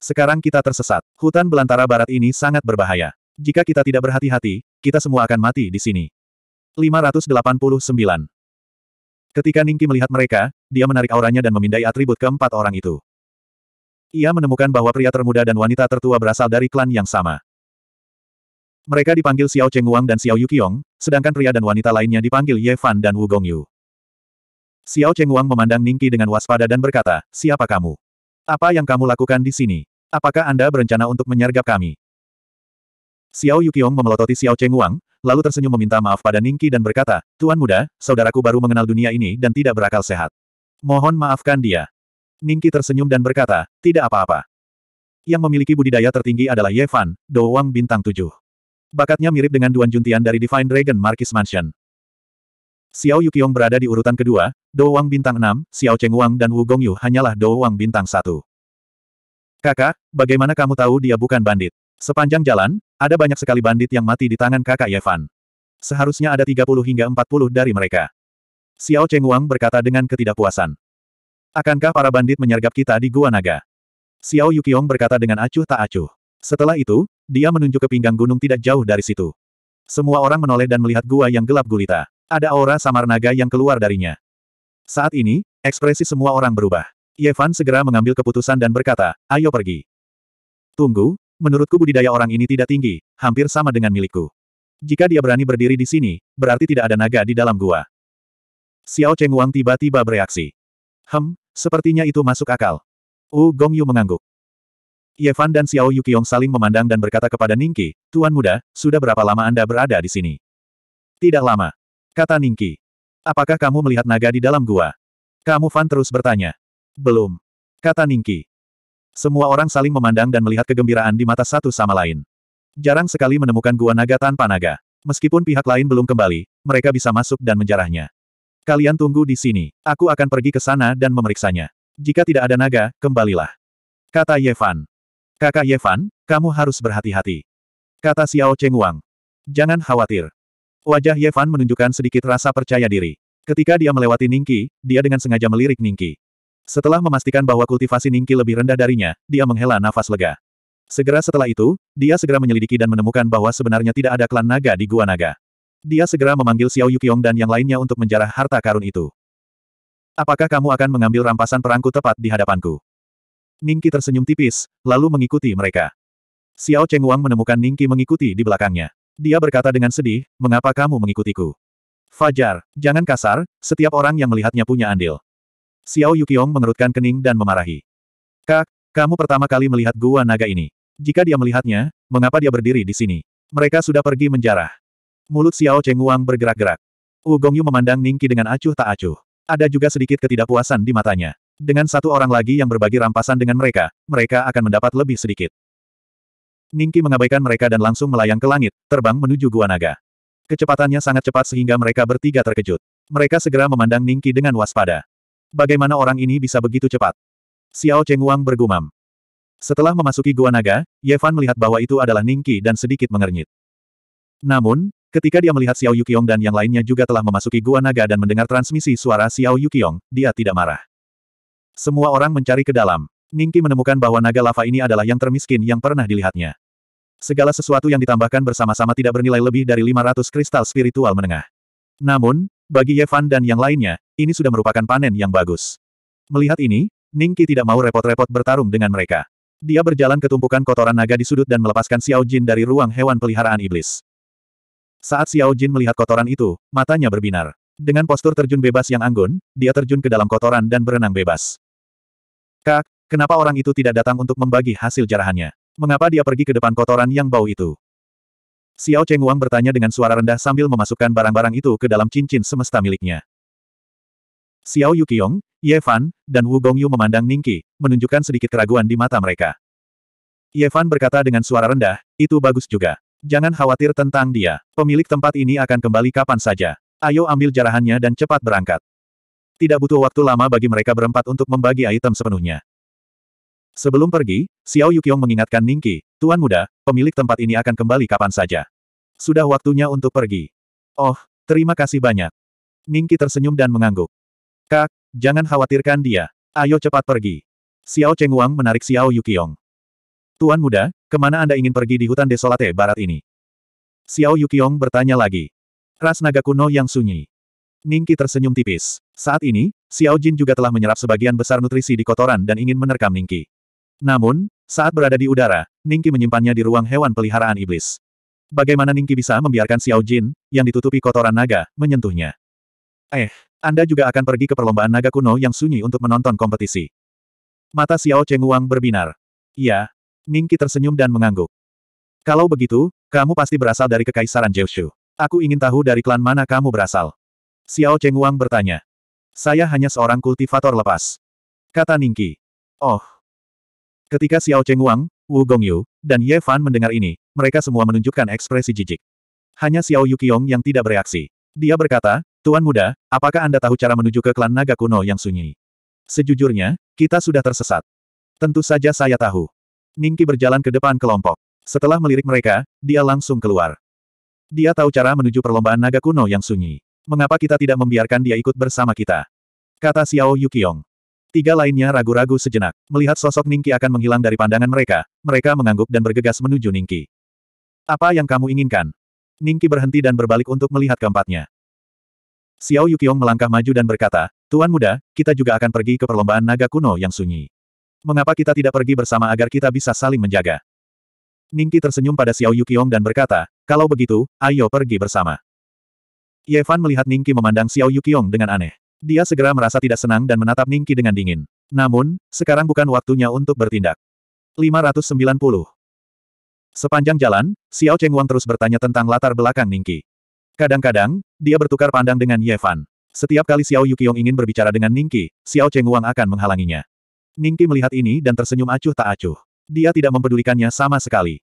Sekarang kita tersesat. Hutan belantara barat ini sangat berbahaya. Jika kita tidak berhati-hati, kita semua akan mati di sini. 589. Ketika Ningki melihat mereka, dia menarik auranya dan memindai atribut keempat orang itu. Ia menemukan bahwa pria termuda dan wanita tertua berasal dari klan yang sama. Mereka dipanggil Xiao Chengguang dan Xiao Yuqiong, sedangkan pria dan wanita lainnya dipanggil Ye Fan dan Wu Gongyu. Xiao Chengguang memandang Ningqi dengan waspada dan berkata, Siapa kamu? Apa yang kamu lakukan di sini? Apakah Anda berencana untuk menyergap kami? Xiao Yuqiong memelototi Xiao Chengguang, lalu tersenyum meminta maaf pada Ningqi dan berkata, Tuan muda, saudaraku baru mengenal dunia ini dan tidak berakal sehat. Mohon maafkan dia. Ningki tersenyum dan berkata, tidak apa-apa. Yang memiliki budidaya tertinggi adalah Yevan, Fan, Doang Bintang 7. Bakatnya mirip dengan Duan Juntian dari Divine Dragon Marquis Mansion. Xiao Yukiong berada di urutan kedua, Douwang bintang 6, Xiao Cheng Wang dan Wu Gongyu hanyalah Douwang bintang 1. Kakak, bagaimana kamu tahu dia bukan bandit? Sepanjang jalan, ada banyak sekali bandit yang mati di tangan kakak Yevan. Seharusnya ada 30 hingga 40 dari mereka. Xiao Cheng Wang berkata dengan ketidakpuasan. Akankah para bandit menyergap kita di Gua Naga? Xiao Yukiong berkata dengan acuh tak acuh. Setelah itu, dia menunjuk ke pinggang gunung tidak jauh dari situ. Semua orang menoleh dan melihat gua yang gelap gulita. Ada aura samar naga yang keluar darinya. Saat ini, ekspresi semua orang berubah. Yevan segera mengambil keputusan dan berkata, ayo pergi. Tunggu, menurutku budidaya orang ini tidak tinggi, hampir sama dengan milikku. Jika dia berani berdiri di sini, berarti tidak ada naga di dalam gua. Xiao Cheng Wang tiba-tiba bereaksi. Hem, sepertinya itu masuk akal. Wu Gong Yu mengangguk. Ye Fan dan Xiao Yuqiong saling memandang dan berkata kepada Ningqi, Tuan Muda, sudah berapa lama Anda berada di sini? Tidak lama. Kata Ningqi. Apakah kamu melihat naga di dalam gua? Kamu Fan terus bertanya. Belum. Kata Ningqi. Semua orang saling memandang dan melihat kegembiraan di mata satu sama lain. Jarang sekali menemukan gua naga tanpa naga. Meskipun pihak lain belum kembali, mereka bisa masuk dan menjarahnya. Kalian tunggu di sini. Aku akan pergi ke sana dan memeriksanya. Jika tidak ada naga, kembalilah. Kata Yevan. Kakak Yevan, kamu harus berhati-hati. Kata Xiao Cheng Wang. Jangan khawatir. Wajah Yevan menunjukkan sedikit rasa percaya diri. Ketika dia melewati Ningki, dia dengan sengaja melirik Ningki. Setelah memastikan bahwa kultivasi Ningki lebih rendah darinya, dia menghela nafas lega. Segera setelah itu, dia segera menyelidiki dan menemukan bahwa sebenarnya tidak ada klan naga di Gua Naga. Dia segera memanggil Xiao Yuqiong dan yang lainnya untuk menjarah harta karun itu. Apakah kamu akan mengambil rampasan perangku tepat di hadapanku? Ningki tersenyum tipis, lalu mengikuti mereka. Xiao Cheng Wang menemukan Ningki mengikuti di belakangnya. Dia berkata dengan sedih, mengapa kamu mengikutiku? Fajar, jangan kasar, setiap orang yang melihatnya punya andil. Xiao Yuqiong mengerutkan kening dan memarahi. Kak, kamu pertama kali melihat gua naga ini. Jika dia melihatnya, mengapa dia berdiri di sini? Mereka sudah pergi menjarah. Mulut Xiao Chenguang bergerak-gerak. Wu Gongyu memandang Ningqi dengan acuh tak acuh. Ada juga sedikit ketidakpuasan di matanya. Dengan satu orang lagi yang berbagi rampasan dengan mereka, mereka akan mendapat lebih sedikit. Ningqi mengabaikan mereka dan langsung melayang ke langit, terbang menuju Gua Naga. Kecepatannya sangat cepat sehingga mereka bertiga terkejut. Mereka segera memandang Ningqi dengan waspada. Bagaimana orang ini bisa begitu cepat? Xiao Wang bergumam. Setelah memasuki Gua Naga, Ye melihat bahwa itu adalah Ningqi dan sedikit mengernyit. Namun, Ketika dia melihat Xiao Yukiong dan yang lainnya juga telah memasuki Gua Naga dan mendengar transmisi suara Xiao Yukiong, dia tidak marah. Semua orang mencari ke dalam. Ningki menemukan bahwa naga lava ini adalah yang termiskin yang pernah dilihatnya. Segala sesuatu yang ditambahkan bersama-sama tidak bernilai lebih dari 500 kristal spiritual menengah. Namun, bagi Yevan dan yang lainnya, ini sudah merupakan panen yang bagus. Melihat ini, Ningki tidak mau repot-repot bertarung dengan mereka. Dia berjalan ke tumpukan kotoran naga di sudut dan melepaskan Xiao Jin dari ruang hewan peliharaan iblis. Saat Xiao Jin melihat kotoran itu, matanya berbinar. Dengan postur terjun bebas yang anggun, dia terjun ke dalam kotoran dan berenang bebas. Kak, kenapa orang itu tidak datang untuk membagi hasil jarahannya? Mengapa dia pergi ke depan kotoran yang bau itu? Xiao Cheng Wang bertanya dengan suara rendah sambil memasukkan barang-barang itu ke dalam cincin semesta miliknya. Xiao Yuqiong, Ye Fan, dan Wu Gongyu memandang Ningqi, menunjukkan sedikit keraguan di mata mereka. Ye Fan berkata dengan suara rendah, itu bagus juga. Jangan khawatir tentang dia. Pemilik tempat ini akan kembali kapan saja. Ayo ambil jarahannya dan cepat berangkat. Tidak butuh waktu lama bagi mereka berempat untuk membagi item sepenuhnya. Sebelum pergi, Xiao Yukiong mengingatkan Ningki, Tuan Muda, pemilik tempat ini akan kembali kapan saja. Sudah waktunya untuk pergi. Oh, terima kasih banyak. Ningki tersenyum dan mengangguk. Kak, jangan khawatirkan dia. Ayo cepat pergi. Xiao Cheng Wang menarik Xiao Yukiong. Tuan Muda, Kemana Anda ingin pergi di hutan desolate barat ini? Xiao Yukiong bertanya lagi. Ras naga kuno yang sunyi. Ningki tersenyum tipis. Saat ini, Xiao Jin juga telah menyerap sebagian besar nutrisi di kotoran dan ingin menerkam Ningki. Namun, saat berada di udara, Ningki menyimpannya di ruang hewan peliharaan iblis. Bagaimana Ningki bisa membiarkan Xiao Jin, yang ditutupi kotoran naga, menyentuhnya? Eh, Anda juga akan pergi ke perlombaan naga kuno yang sunyi untuk menonton kompetisi. Mata Xiao Cheng Wang berbinar. Iya, Ningki tersenyum dan mengangguk. Kalau begitu, kamu pasti berasal dari Kekaisaran Jiushu. Aku ingin tahu dari klan mana kamu berasal. Xiao Wang bertanya. Saya hanya seorang kultivator lepas. Kata Ningki. Oh. Ketika Xiao Wang, Wu Gongyu, dan Ye Fan mendengar ini, mereka semua menunjukkan ekspresi jijik. Hanya Xiao Yukiong yang tidak bereaksi. Dia berkata, Tuan muda, apakah Anda tahu cara menuju ke klan naga kuno yang sunyi? Sejujurnya, kita sudah tersesat. Tentu saja saya tahu. Ningki berjalan ke depan kelompok. Setelah melirik mereka, dia langsung keluar. Dia tahu cara menuju perlombaan naga kuno yang sunyi. Mengapa kita tidak membiarkan dia ikut bersama kita? Kata Xiao Yuqiong. Tiga lainnya ragu-ragu sejenak. Melihat sosok Ningki akan menghilang dari pandangan mereka, mereka mengangguk dan bergegas menuju Ningki. Apa yang kamu inginkan? Ningki berhenti dan berbalik untuk melihat keempatnya. Xiao Yuqiong melangkah maju dan berkata, Tuan muda, kita juga akan pergi ke perlombaan naga kuno yang sunyi. Mengapa kita tidak pergi bersama agar kita bisa saling menjaga? Ningki tersenyum pada Xiao Yukiong dan berkata, kalau begitu, ayo pergi bersama. Ye melihat Ningki memandang Xiao Yukiong dengan aneh. Dia segera merasa tidak senang dan menatap Ningki dengan dingin. Namun, sekarang bukan waktunya untuk bertindak. 590. Sepanjang jalan, Xiao Chengwang terus bertanya tentang latar belakang Ningki. Kadang-kadang, dia bertukar pandang dengan Ye Setiap kali Xiao Yukiong ingin berbicara dengan Ningki, Xiao Chengwang akan menghalanginya. Ningki melihat ini dan tersenyum acuh tak acuh. Dia tidak mempedulikannya sama sekali.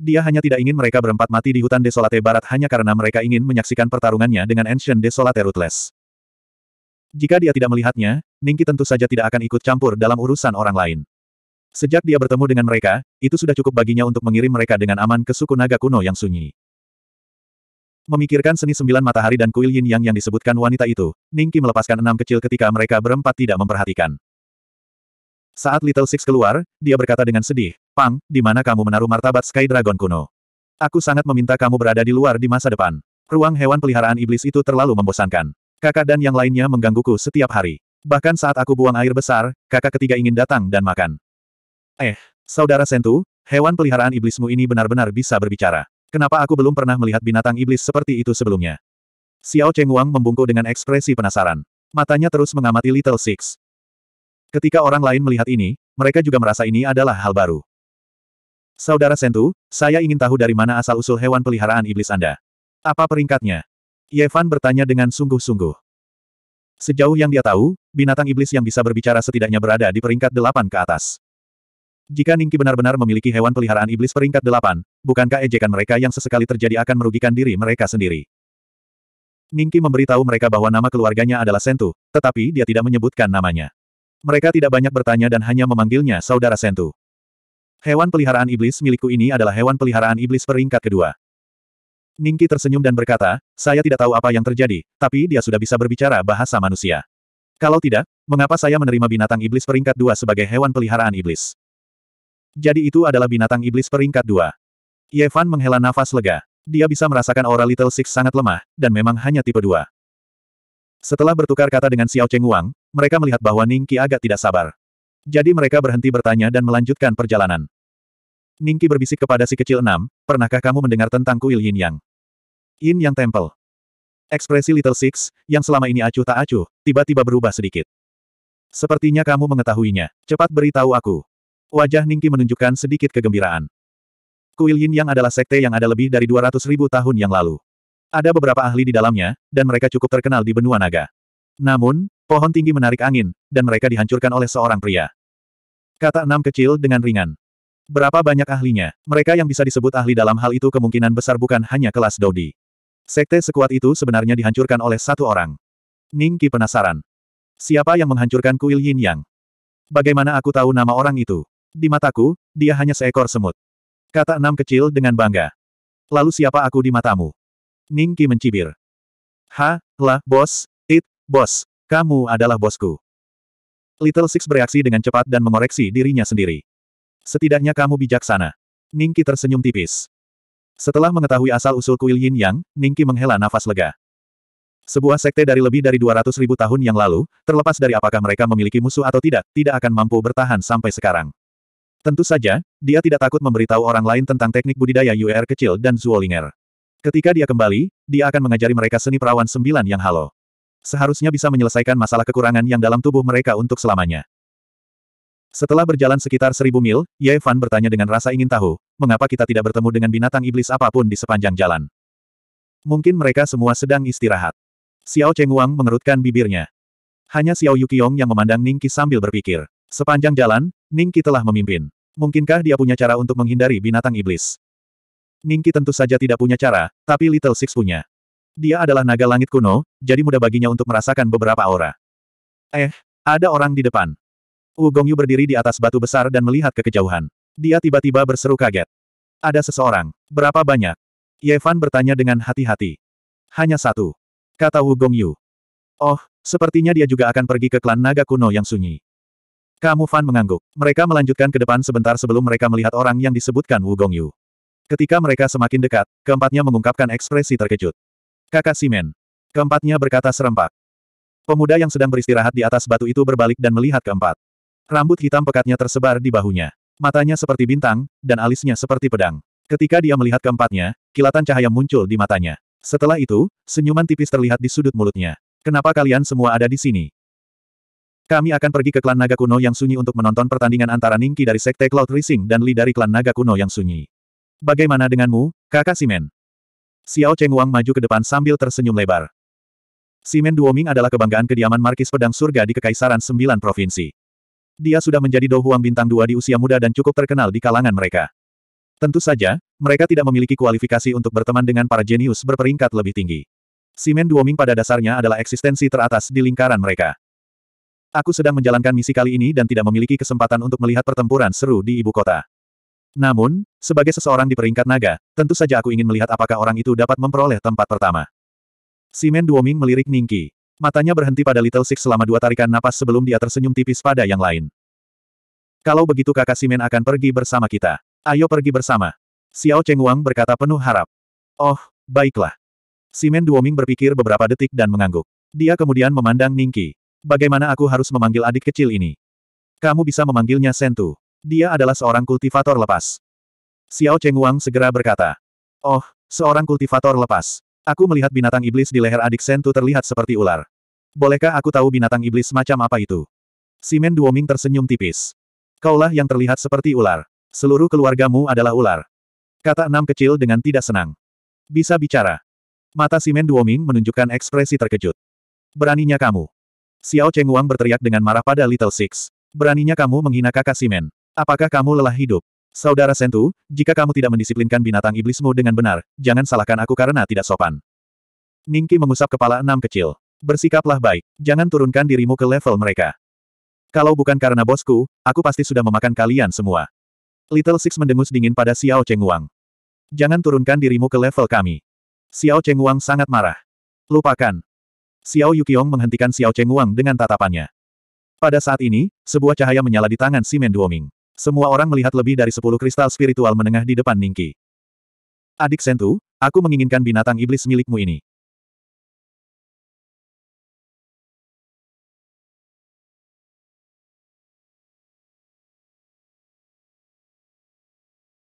Dia hanya tidak ingin mereka berempat mati di hutan Desolate Barat hanya karena mereka ingin menyaksikan pertarungannya dengan Ancient Desolate Ruthless. Jika dia tidak melihatnya, Ningki tentu saja tidak akan ikut campur dalam urusan orang lain. Sejak dia bertemu dengan mereka, itu sudah cukup baginya untuk mengirim mereka dengan aman ke suku naga kuno yang sunyi. Memikirkan seni sembilan matahari dan kuil yin yang yang disebutkan wanita itu, Ningki melepaskan enam kecil ketika mereka berempat tidak memperhatikan. Saat Little Six keluar, dia berkata dengan sedih, Pang, di mana kamu menaruh martabat Sky Dragon kuno? Aku sangat meminta kamu berada di luar di masa depan. Ruang hewan peliharaan iblis itu terlalu membosankan. Kakak dan yang lainnya menggangguku setiap hari. Bahkan saat aku buang air besar, kakak ketiga ingin datang dan makan. Eh, saudara Sentu, hewan peliharaan iblismu ini benar-benar bisa berbicara. Kenapa aku belum pernah melihat binatang iblis seperti itu sebelumnya? Xiao Cheng Wang membungkuk dengan ekspresi penasaran. Matanya terus mengamati Little Six. Ketika orang lain melihat ini, mereka juga merasa ini adalah hal baru. Saudara Sentu, saya ingin tahu dari mana asal-usul hewan peliharaan iblis Anda. Apa peringkatnya? Yevan bertanya dengan sungguh-sungguh. Sejauh yang dia tahu, binatang iblis yang bisa berbicara setidaknya berada di peringkat delapan ke atas. Jika Ningki benar-benar memiliki hewan peliharaan iblis peringkat delapan, bukankah ejekan mereka yang sesekali terjadi akan merugikan diri mereka sendiri? Ningki memberitahu mereka bahwa nama keluarganya adalah Sentu, tetapi dia tidak menyebutkan namanya. Mereka tidak banyak bertanya dan hanya memanggilnya saudara Sentu. Hewan peliharaan iblis milikku ini adalah hewan peliharaan iblis peringkat kedua. Ningki tersenyum dan berkata, saya tidak tahu apa yang terjadi, tapi dia sudah bisa berbicara bahasa manusia. Kalau tidak, mengapa saya menerima binatang iblis peringkat dua sebagai hewan peliharaan iblis? Jadi itu adalah binatang iblis peringkat dua. Yevan menghela nafas lega. Dia bisa merasakan aura Little Six sangat lemah, dan memang hanya tipe dua. Setelah bertukar kata dengan Xiao Cheng Wang, mereka melihat bahwa Ningki agak tidak sabar. Jadi mereka berhenti bertanya dan melanjutkan perjalanan. Ningki berbisik kepada si kecil enam, pernahkah kamu mendengar tentang kuil Yin Yang? Yin Yang Temple. Ekspresi Little Six, yang selama ini acuh tak acuh, tiba-tiba berubah sedikit. Sepertinya kamu mengetahuinya. Cepat beritahu aku. Wajah Ningki menunjukkan sedikit kegembiraan. Kuil Yin Yang adalah sekte yang ada lebih dari 200 ribu tahun yang lalu. Ada beberapa ahli di dalamnya, dan mereka cukup terkenal di benua naga. Namun, pohon tinggi menarik angin, dan mereka dihancurkan oleh seorang pria. Kata enam kecil dengan ringan. Berapa banyak ahlinya? Mereka yang bisa disebut ahli dalam hal itu kemungkinan besar bukan hanya kelas Dodi. Sekte sekuat itu sebenarnya dihancurkan oleh satu orang. Ningki penasaran. Siapa yang menghancurkan kuil Yin Yang? Bagaimana aku tahu nama orang itu? Di mataku, dia hanya seekor semut. Kata enam kecil dengan bangga. Lalu siapa aku di matamu? Ningki mencibir. Ha, lah, bos, Bos, kamu adalah bosku. Little Six bereaksi dengan cepat dan mengoreksi dirinya sendiri. Setidaknya kamu bijaksana. Ningki tersenyum tipis. Setelah mengetahui asal-usul kuil Yin Yang, Ningki menghela nafas lega. Sebuah sekte dari lebih dari 200 ribu tahun yang lalu, terlepas dari apakah mereka memiliki musuh atau tidak, tidak akan mampu bertahan sampai sekarang. Tentu saja, dia tidak takut memberitahu orang lain tentang teknik budidaya UR kecil dan Zuolinger. Ketika dia kembali, dia akan mengajari mereka seni perawan sembilan yang halo. Seharusnya bisa menyelesaikan masalah kekurangan yang dalam tubuh mereka untuk selamanya. Setelah berjalan sekitar seribu mil, Ye Fan bertanya dengan rasa ingin tahu, mengapa kita tidak bertemu dengan binatang iblis apapun di sepanjang jalan. Mungkin mereka semua sedang istirahat. Xiao Cheng Wang mengerutkan bibirnya. Hanya Xiao Yukiong yang memandang Ning Qi sambil berpikir. Sepanjang jalan, Ning Qi telah memimpin. Mungkinkah dia punya cara untuk menghindari binatang iblis? Ning Qi tentu saja tidak punya cara, tapi Little Six punya. Dia adalah naga langit kuno, jadi mudah baginya untuk merasakan beberapa aura. Eh, ada orang di depan. Wu Gongyu berdiri di atas batu besar dan melihat ke kejauhan. Dia tiba-tiba berseru kaget. Ada seseorang. Berapa banyak? Yevan bertanya dengan hati-hati. Hanya satu. Kata Wu Gongyu. Oh, sepertinya dia juga akan pergi ke klan naga kuno yang sunyi. Kamu Fan mengangguk. Mereka melanjutkan ke depan sebentar sebelum mereka melihat orang yang disebutkan Wu Gongyu. Ketika mereka semakin dekat, keempatnya mengungkapkan ekspresi terkejut. Kakak Simen. Keempatnya berkata serempak. Pemuda yang sedang beristirahat di atas batu itu berbalik dan melihat keempat. Rambut hitam pekatnya tersebar di bahunya. Matanya seperti bintang, dan alisnya seperti pedang. Ketika dia melihat keempatnya, kilatan cahaya muncul di matanya. Setelah itu, senyuman tipis terlihat di sudut mulutnya. Kenapa kalian semua ada di sini? Kami akan pergi ke klan naga kuno yang sunyi untuk menonton pertandingan antara Ningki dari Sekte Cloud Rising dan Li dari klan naga kuno yang sunyi. Bagaimana denganmu, kakak Simen? Xiao Cheng Wang maju ke depan sambil tersenyum lebar. Simen Duoming adalah kebanggaan kediaman Markis Pedang Surga di Kekaisaran Sembilan Provinsi. Dia sudah menjadi Dohuang Bintang Dua di usia muda dan cukup terkenal di kalangan mereka. Tentu saja, mereka tidak memiliki kualifikasi untuk berteman dengan para jenius berperingkat lebih tinggi. Simen Duoming pada dasarnya adalah eksistensi teratas di lingkaran mereka. Aku sedang menjalankan misi kali ini dan tidak memiliki kesempatan untuk melihat pertempuran seru di ibu kota. Namun, sebagai seseorang di peringkat naga, tentu saja aku ingin melihat apakah orang itu dapat memperoleh tempat pertama. Simen Duoming melirik Ningki. Matanya berhenti pada Little Six selama dua tarikan napas sebelum dia tersenyum tipis pada yang lain. Kalau begitu kakak Simen akan pergi bersama kita. Ayo pergi bersama. Xiao Cheng Wang berkata penuh harap. Oh, baiklah. Simen Duoming berpikir beberapa detik dan mengangguk. Dia kemudian memandang Ningki. Bagaimana aku harus memanggil adik kecil ini? Kamu bisa memanggilnya Sentu. Dia adalah seorang kultivator lepas. Xiao Cheng Wang segera berkata. Oh, seorang kultivator lepas. Aku melihat binatang iblis di leher adik Sentu terlihat seperti ular. Bolehkah aku tahu binatang iblis macam apa itu? Simen Duoming tersenyum tipis. Kaulah yang terlihat seperti ular. Seluruh keluargamu adalah ular. Kata enam kecil dengan tidak senang. Bisa bicara. Mata Simen Duoming menunjukkan ekspresi terkejut. Beraninya kamu. Xiao Cheng Wang berteriak dengan marah pada Little Six. Beraninya kamu menghina kakak Simen. Apakah kamu lelah hidup? Saudara Sentu, jika kamu tidak mendisiplinkan binatang iblismu dengan benar, jangan salahkan aku karena tidak sopan. Ningki mengusap kepala enam kecil. Bersikaplah baik, jangan turunkan dirimu ke level mereka. Kalau bukan karena bosku, aku pasti sudah memakan kalian semua. Little Six mendengus dingin pada Xiao Wang. Jangan turunkan dirimu ke level kami. Xiao Wang sangat marah. Lupakan. Xiao Yukiong menghentikan Xiao Wang dengan tatapannya. Pada saat ini, sebuah cahaya menyala di tangan Simen Duoming. Semua orang melihat lebih dari sepuluh kristal spiritual menengah di depan Ningki. Adik Sentu, aku menginginkan binatang iblis milikmu ini.